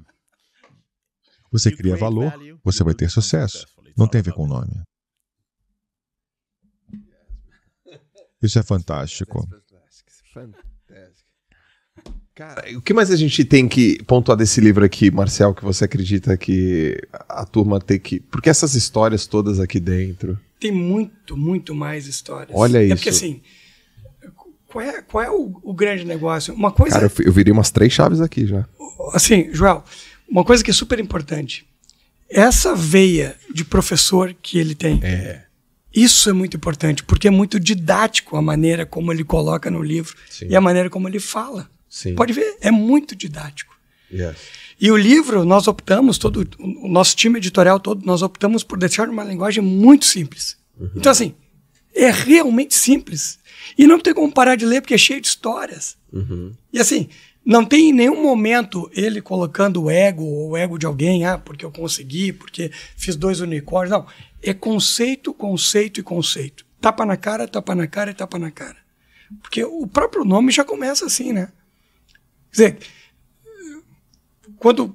[SPEAKER 3] Você cria valor, você vai ter sucesso. Não tem a ver com o nome. Isso é fantástico. Cara, o que mais a gente tem
[SPEAKER 1] que pontuar desse livro aqui, Marcel, que você acredita que a turma tem que. Porque essas histórias todas aqui dentro.
[SPEAKER 4] Tem muito, muito mais histórias. Olha é isso. É porque assim. Qual é, qual é o, o, grande negócio? Uma coisa. Cara, eu, eu virei
[SPEAKER 1] umas três chaves aqui já.
[SPEAKER 4] Assim, Joel, uma coisa que é super importante. Essa veia de professor que ele tem. É isso é muito importante, porque é muito didático a maneira como ele coloca no livro Sim. e a maneira como ele fala. Sim. Pode ver, é muito didático. Yes. E o livro, nós optamos, todo o nosso time editorial todo, nós optamos por deixar uma linguagem muito simples. Uhum. Então, assim, é realmente simples. E não tem como parar de ler, porque é cheio de histórias. Uhum. E assim, não tem em nenhum momento ele colocando o ego ou o ego de alguém, ah, porque eu consegui, porque fiz dois unicórnios. Não. É conceito, conceito e conceito. Tapa na cara, tapa na cara e tapa na cara. Porque o próprio nome já começa assim, né? Quer dizer, quando,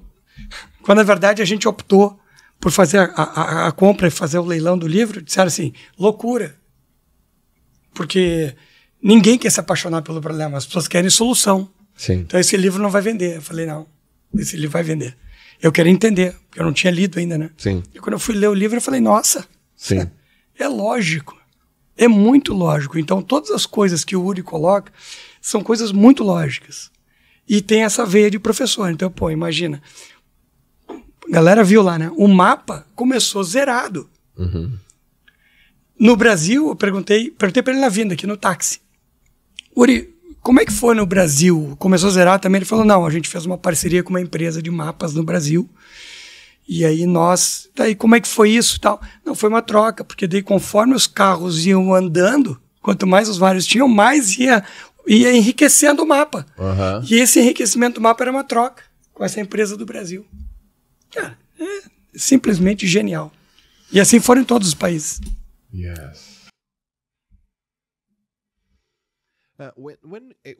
[SPEAKER 4] quando na verdade a gente optou por fazer a, a, a compra e fazer o leilão do livro, disseram assim: loucura. Porque ninguém quer se apaixonar pelo problema, as pessoas querem solução. Sim. Então esse livro não vai vender. Eu falei, não, esse livro vai vender. Eu queria entender, porque eu não tinha lido ainda, né? Sim. E quando eu fui ler o livro, eu falei, nossa, Sim. é lógico. É muito lógico. Então, todas as coisas que o Uri coloca são coisas muito lógicas. E tem essa veia de professor. Então, pô, imagina. A galera viu lá, né? O mapa começou zerado. Uhum. No Brasil, eu perguntei, perguntei para ele na vinda, aqui no táxi. Uri, como é que foi no Brasil? Começou a zerar também? Ele falou: não, a gente fez uma parceria com uma empresa de mapas no Brasil. E aí nós. Daí, como é que foi isso tal? Não, foi uma troca, porque daí, conforme os carros iam andando, quanto mais os vários tinham, mais ia, ia enriquecendo o mapa. Uhum. E esse enriquecimento do mapa era uma troca com essa empresa do Brasil. Cara, ah, é simplesmente genial. E assim foram em todos os países. Yes.
[SPEAKER 1] Uh, eh,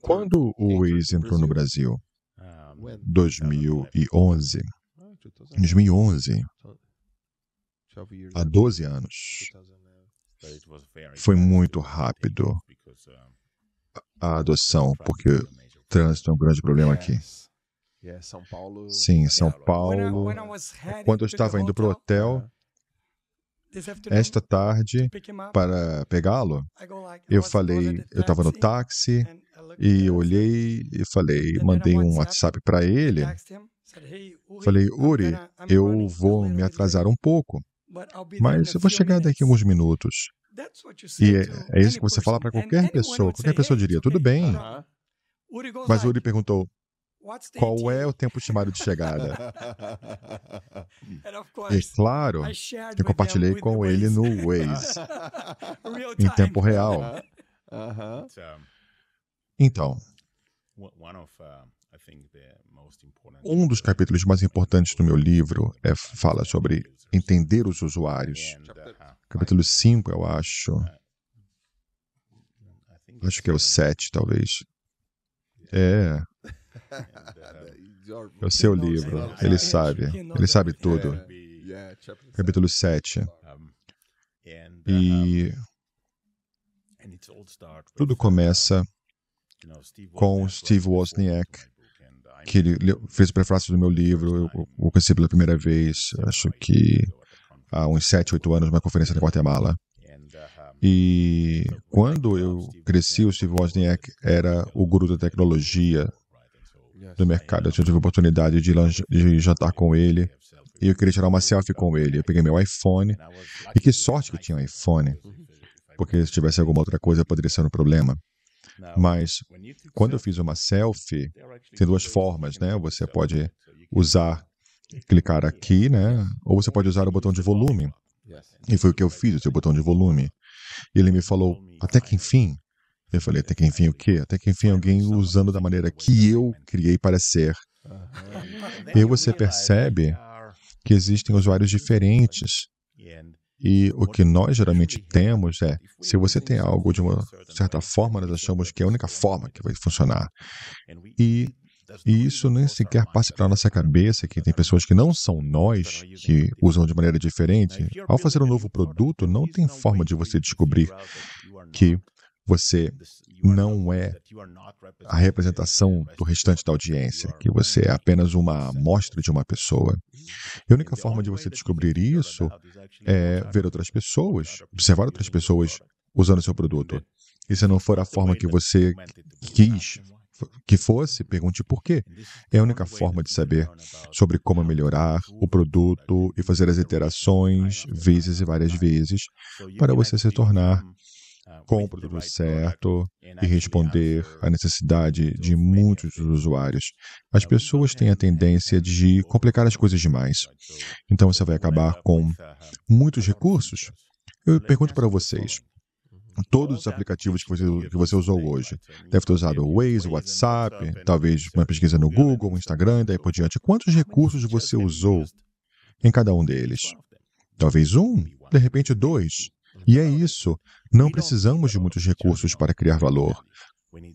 [SPEAKER 3] Quando o Waze entrou no Brasil? 2011. Ah, 2011. Há 12 anos. Foi muito rápido a adoção, porque o trânsito é um grande problema aqui. Sim, São Paulo. Quando eu estava indo para o hotel, uh,
[SPEAKER 4] esta tarde, para pegá-lo,
[SPEAKER 3] eu falei, eu estava no táxi e olhei e falei, mandei um WhatsApp para ele. Falei, Uri, eu vou me atrasar um pouco, mas eu vou chegar daqui a alguns minutos. E é, é isso que você fala para qualquer pessoa. Qualquer pessoa diria, tudo bem. Uh-huh. Mas Uri perguntou, qual é o tempo estimado de chegada? e é claro, eu compartilhei com ele no Waze, em tempo real. Então, um dos capítulos mais importantes do meu livro é, fala sobre entender os usuários. Uh, Capítulo 5, eu acho. Uh, acho que é o 7, talvez. É, é. é o seu livro, ele sabe, ele sabe tudo. Capítulo 7. E tudo começa com Steve Wozniak, que ele fez o prefácio do meu livro, eu o conheci pela primeira vez, acho que há uns 7, 8 anos, numa conferência na Guatemala. Uh, e quando eu cresci, o Steve Wozniak era o guru da tecnologia do mercado. Eu já tive a oportunidade de, de jantar com ele e eu queria tirar uma selfie com ele. Eu peguei meu iPhone e que sorte que tinha um iPhone, porque se tivesse alguma outra coisa poderia ser um problema. Mas quando eu fiz uma selfie, tem duas formas, né? Você pode usar, clicar aqui, né? Ou você pode usar o botão de volume. E foi o que eu fiz, o seu botão de volume. E ele me falou, até que enfim, eu falei, até que enfim o quê? Até que enfim alguém usando da maneira que eu criei para ser. E você percebe que existem usuários diferentes. E o que nós geralmente temos é, se você tem algo de uma certa forma, nós achamos que é a única forma que vai funcionar. E, e isso nem sequer passa pela nossa cabeça, que tem pessoas que não são nós, que usam de maneira diferente. Ao fazer um novo produto, não tem forma de você descobrir que você não é a representação do restante da audiência, que você é apenas uma amostra de uma pessoa. E a única forma de você descobrir isso é ver outras pessoas, observar outras pessoas usando seu produto. E se não for a forma que você quis que fosse, pergunte por quê. É a única forma de saber sobre como melhorar o produto e fazer as iterações, vezes e várias vezes, para você se tornar ah, Compro tudo certo e responder à necessidade de muitos dos usuários. As pessoas têm a tendência de complicar as coisas demais. Então você vai né? acabar com muitos recursos. Eu pergunto para assim, vocês, todos os é aplicativos que você, que você usou hoje. Deve ter usado o Waze, o WhatsApp, talvez uma pesquisa no Google, o Instagram e daí por diante. Quantos recursos você usou em cada um deles? Talvez um, de repente dois. E é então, isso. Não então, precisamos de então, muitos recursos para criar valor,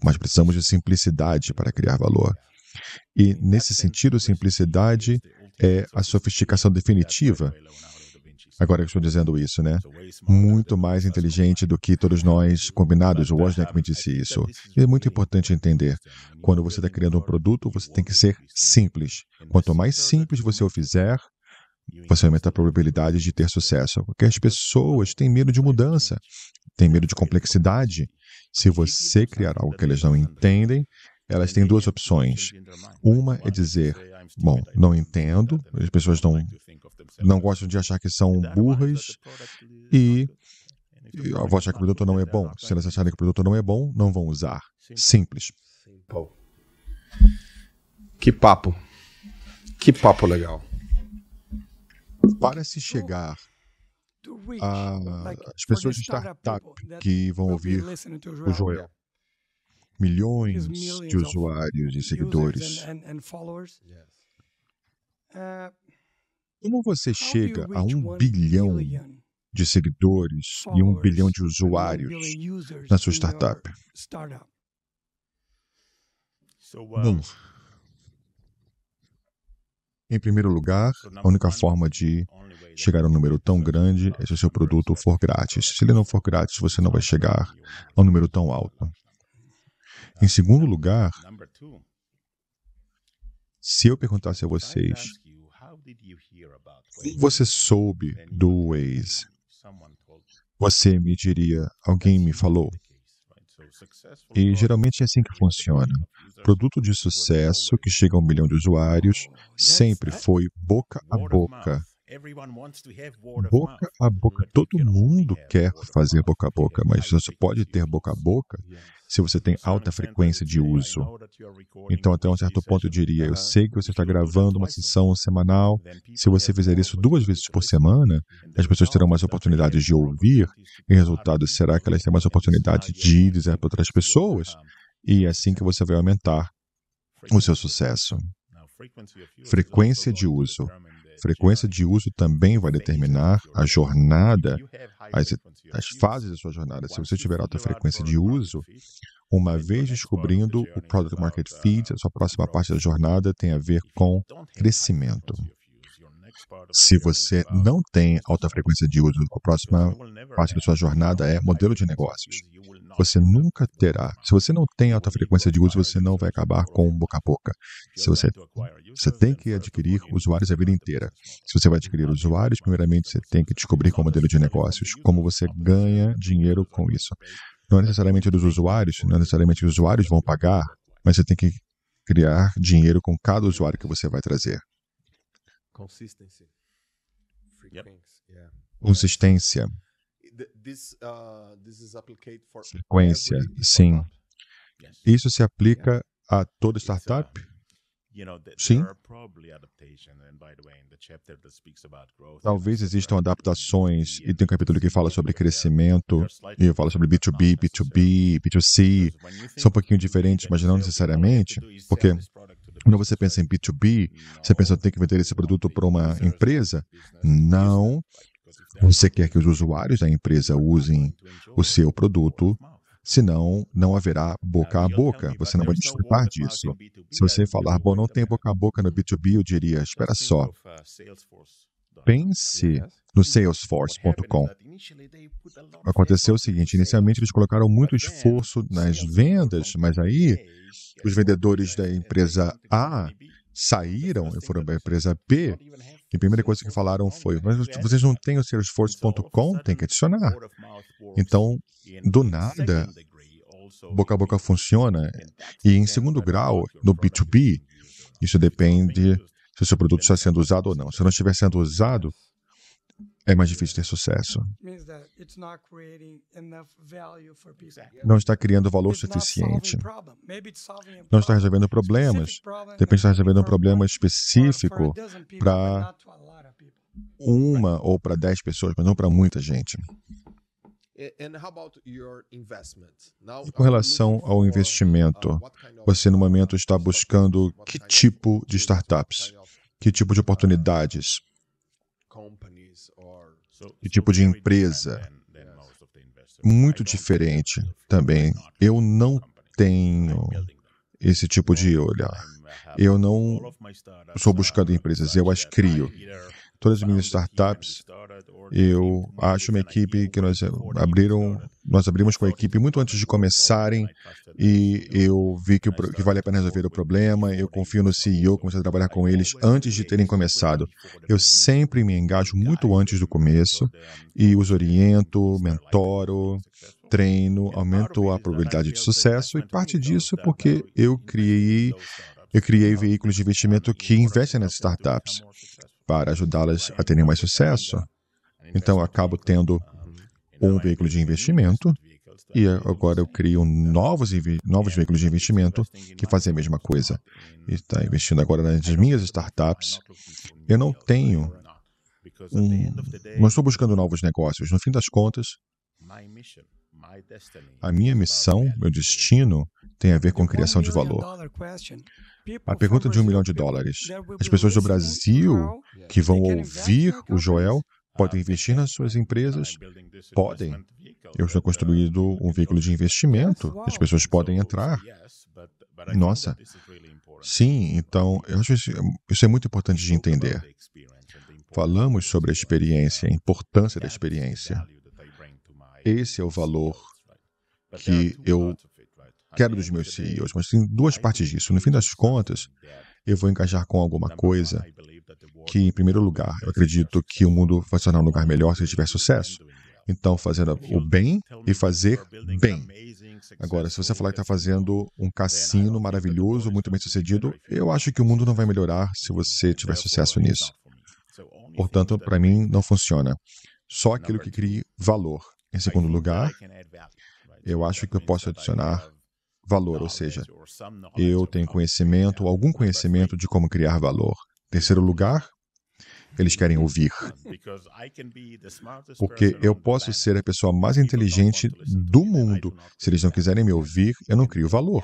[SPEAKER 3] mas precisamos de simplicidade para criar valor. E, nesse sentido, simplicidade é a sofisticação definitiva. Agora que estou dizendo isso, né? Muito mais inteligente do que todos nós combinados. O Wozniak me disse isso. E é muito importante entender. Quando você está criando um produto, você tem que ser simples. Quanto mais simples você o fizer, você aumenta a probabilidade de ter sucesso. Porque as pessoas têm medo de mudança, têm medo de complexidade. Se você criar algo que elas não entendem, elas têm duas opções. Uma é dizer, bom, não entendo, as pessoas não, não gostam de achar que são burras e eu vou achar que o produto não é bom. Se elas acharem que o produto não é bom, não vão usar. Simples. Que papo. Que papo legal. Para se chegar às pessoas de startup que vão ouvir o Joel, milhões de usuários e seguidores, uh, como você chega a um bilhão de seguidores e um bilhão de usuários na sua startup? Bom, em primeiro lugar, a única forma de chegar a um número tão grande é se o seu produto for grátis. Se ele não for grátis, você não vai chegar a um número tão alto. Em segundo lugar, se eu perguntasse a vocês como você soube do Waze, você me diria, alguém me falou. E geralmente é assim que funciona produto de sucesso que chega a um milhão de usuários sempre foi boca a boca. Boca a boca, todo mundo quer fazer boca a boca, mas você pode ter boca a boca se você tem alta frequência de uso. Então, até um certo ponto, eu diria: eu sei que você está gravando uma sessão semanal. Se você fizer isso duas vezes por semana, as pessoas terão mais oportunidades de ouvir, e resultado será que elas têm mais oportunidade de dizer para outras pessoas e é assim que você vai aumentar o seu sucesso. Frequência de uso. Frequência de uso também vai determinar a jornada, as, as fases da sua jornada. Se você tiver alta frequência de uso, uma vez descobrindo o Product Market Fit, a sua próxima parte da jornada tem a ver com crescimento. Se você não tem alta frequência de uso, a próxima parte da sua jornada é modelo de negócios. Você é nunca terá. Se você não tem alta frequência de uso, você não é vai acabar com o boca a boca. Se você, você tem que adquirir usuários a vida inteira. Se você vai adquirir usuários, primeiramente você tem que descobrir qual modelo de negócios, como você ganha dinheiro com isso. Não é necessariamente dos usuários, não necessariamente os usuários vão pagar, mas você tem que criar dinheiro com cada usuário que você vai trazer.
[SPEAKER 1] Consistência.
[SPEAKER 3] Consistência.
[SPEAKER 1] This, uh, this Sequência,
[SPEAKER 3] sim. Isso se aplica a toda uh, startup? Sim. Talvez existam adaptações, e tem um capítulo que fala sobre crescimento, e eu falo sobre B2B, B2B, B2C, são um pouquinho diferentes, mas não necessariamente, porque quando você pensa em B2B, você pensa, tem que vender esse produto para uma empresa? Não, você quer que os usuários da empresa usem o seu produto, senão não haverá boca a boca. Você não vai desculpar disso. Se você falar, bom, não tem boca a boca no B2B, eu diria, espera só. Pense no salesforce.com. Aconteceu o seguinte: inicialmente eles colocaram muito esforço nas vendas, mas aí os vendedores da empresa A saíram e foram para a empresa B e a primeira coisa que falaram foi: Mas vocês não têm o salesforce.com? Tem que adicionar. Então, do nada, boca a boca funciona. E em segundo grau, no B2B, isso depende se o seu produto está sendo usado ou não. Se não estiver sendo usado, é mais difícil ter sucesso. Não está criando valor suficiente. Não está resolvendo problemas. De repente está resolvendo um problema específico para uma ou para dez pessoas, mas não para muita gente. E com relação ao uh, investimento, você no momento está buscando que tipo de startups, que tipo de oportunidades? que tipo de empresa. Muito diferente também. Eu não tenho esse tipo de olhar. Eu não sou buscando empresas, eu as crio todas as minhas startups, eu acho uma equipe que nós abriram, nós abrimos com a equipe muito antes de começarem e eu vi que, que vale a pena resolver o problema. Eu confio no CEO, comecei a trabalhar com eles antes de terem começado. Eu sempre me engajo muito antes do começo e os oriento, mentoro, treino, aumento a probabilidade de sucesso e parte disso é porque eu criei eu criei veículos de investimento que investem nas startups para ajudá-las a terem mais sucesso. Então, eu acabo tendo um veículo de investimento e agora eu crio novos, novos veículos de investimento que fazem a mesma coisa. E está investindo agora nas minhas startups. Eu não tenho. Um, não estou buscando novos negócios. No fim das contas, a minha missão, meu destino, tem a ver com criação de valor. A pergunta de um milhão de dólares. As pessoas do Brasil que vão ouvir o Joel uh, podem investir nas suas empresas? Podem. Eu estou uh, construindo um veículo de investimento, as pessoas podem entrar. Nossa, sim, então, eu acho isso, isso é muito importante de entender. Falamos sobre a experiência, uh, a importância da experiência. Esse é o valor que eu quero é dos meus CEOs, mas tem duas partes disso. No fim das contas, eu vou encaixar com alguma coisa que, em primeiro lugar, eu acredito que o mundo vai se tornar um lugar melhor se tiver sucesso. Então, fazer o bem e fazer bem. Agora, se você falar que está fazendo um cassino maravilhoso, muito bem sucedido, eu acho que o mundo não vai melhorar se você tiver sucesso nisso. Portanto, para mim, não funciona. Só aquilo que crie valor. Em segundo lugar, eu acho que eu posso adicionar valor, ou seja, eu tenho conhecimento, algum conhecimento de como criar valor. Terceiro lugar, eles querem ouvir. Porque eu posso ser a pessoa mais inteligente do mundo. Se eles não quiserem me ouvir, eu não crio valor.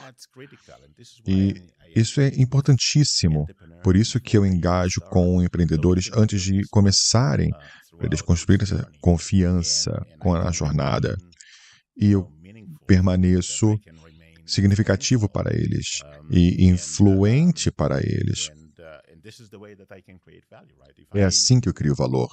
[SPEAKER 3] E isso é importantíssimo. Por isso que eu engajo com empreendedores antes de começarem, uh, para eles construírem essa confiança com a jornada. E eu permaneço significativo para eles e uh, influente para eles.
[SPEAKER 2] Uh,
[SPEAKER 3] é assim que eu crio valor.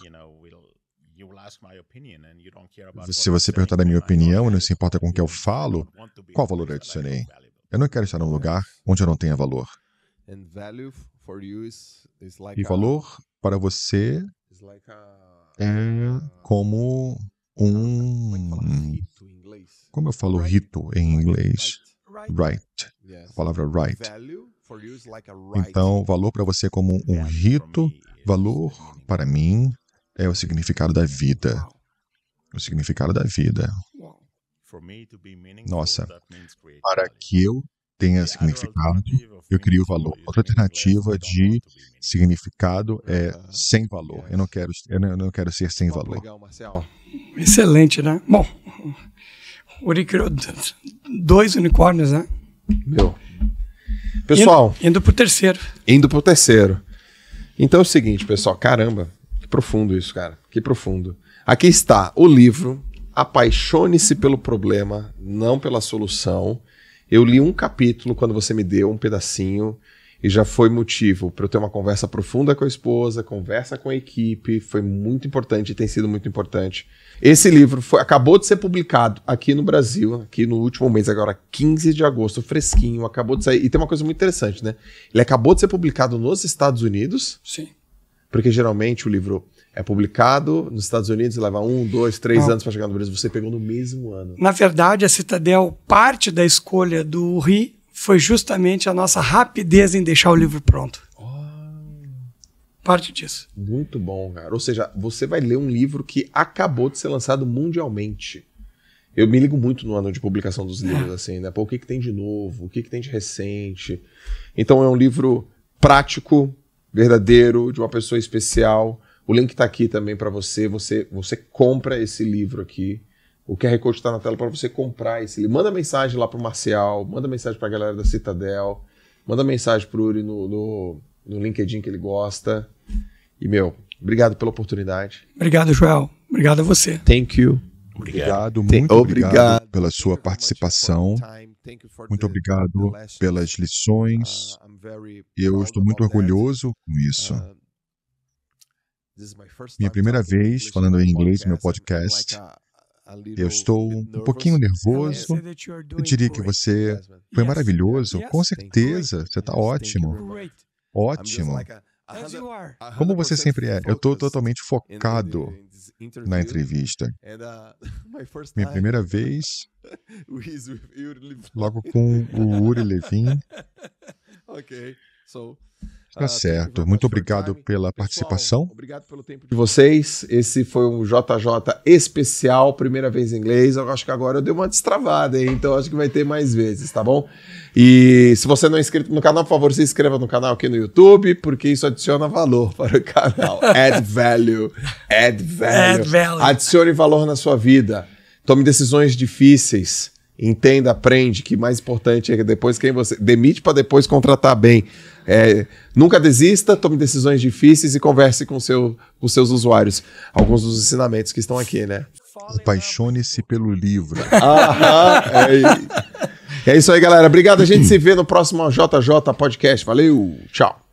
[SPEAKER 3] Se você perguntar a minha opinião e não se importa com o que eu falo, qual valor eu adicionei? Eu não quero estar num lugar onde eu não tenha valor.
[SPEAKER 1] E valor
[SPEAKER 3] para você é como um. É como eu falo rito em inglês? right. A palavra right.
[SPEAKER 1] Então, valor
[SPEAKER 3] para você é como um rito, valor para mim é o significado da vida. O significado da vida. Nossa, para que eu tenha significado, eu crio valor. Outra alternativa de significado é uh-huh. sem valor. Eu não quero, eu não quero ser sem valor.
[SPEAKER 4] Excelente, né? Bom, o Uri criou dois unicórnios, né?
[SPEAKER 3] Meu. Pessoal.
[SPEAKER 4] Indo, indo pro terceiro.
[SPEAKER 1] Indo pro terceiro. Então é o seguinte, pessoal. Caramba, que profundo isso, cara. Que profundo. Aqui está o livro Apaixone-se pelo problema, não pela solução. Eu li um capítulo quando você me deu um pedacinho e já foi motivo para eu ter uma conversa profunda com a esposa, conversa com a equipe. Foi muito importante e tem sido muito importante. Esse livro foi, acabou de ser publicado aqui no Brasil, aqui no último mês, agora 15 de agosto, fresquinho, acabou de sair. E tem uma coisa muito interessante, né? Ele acabou de ser publicado nos Estados Unidos. Sim. Porque geralmente o livro é publicado nos Estados Unidos, leva um, dois, três Não. anos para chegar no Brasil. Você pegou no mesmo ano.
[SPEAKER 4] Na verdade, a Citadel, parte da escolha do RI foi justamente a nossa rapidez em deixar o livro pronto
[SPEAKER 1] parte disso. Muito bom, cara. Ou seja, você vai ler um livro que acabou de ser lançado mundialmente. Eu me ligo muito no ano de publicação dos livros, é. assim, né? Pô, o que, que tem de novo? O que, que tem de recente? Então é um livro prático, verdadeiro, de uma pessoa especial. O link está aqui também para você. Você você compra esse livro aqui. O QR Code está na tela para você comprar esse livro. Manda mensagem lá para o Marcial, manda mensagem para a galera da Citadel, manda mensagem para o Uri no, no, no LinkedIn que ele gosta. E, meu, obrigado pela oportunidade.
[SPEAKER 4] Obrigado, Joel. Obrigado a você. Thank you. Obrigado, muito obrigado. obrigado
[SPEAKER 3] pela sua participação. Muito obrigado pelas lições. Eu estou muito orgulhoso com isso. Minha primeira vez falando em inglês no meu podcast. Eu estou um pouquinho nervoso. Eu diria que você foi maravilhoso. Com certeza, você está ótimo. Ótimo.
[SPEAKER 1] Como você sempre é, eu estou totalmente focado na entrevista. É Minha primeira vez,
[SPEAKER 3] logo com o Uri Levin. Ok, então. Tá, tá certo. Tá Muito obrigado pela participação. obrigado pelo tempo de vocês. Esse
[SPEAKER 1] foi um JJ especial, primeira vez em inglês. Eu acho que agora eu dei uma destravada, hein? então acho que vai ter mais vezes, tá bom? E se você não é inscrito no canal, por favor, se inscreva no canal aqui no YouTube, porque isso adiciona valor para o canal. Add value. Add value. Add value. Adicione valor na sua vida. Tome decisões difíceis Entenda, aprende que mais importante é que depois quem você. Demite para depois contratar bem. É, nunca desista, tome decisões difíceis e converse com, seu, seus usuários. Alguns dos ensinamentos que estão aqui, né? Apaixone-se pelo livro. Aham, é, é isso aí, galera. Obrigado. A gente se vê no próximo JJ Podcast. Valeu, tchau.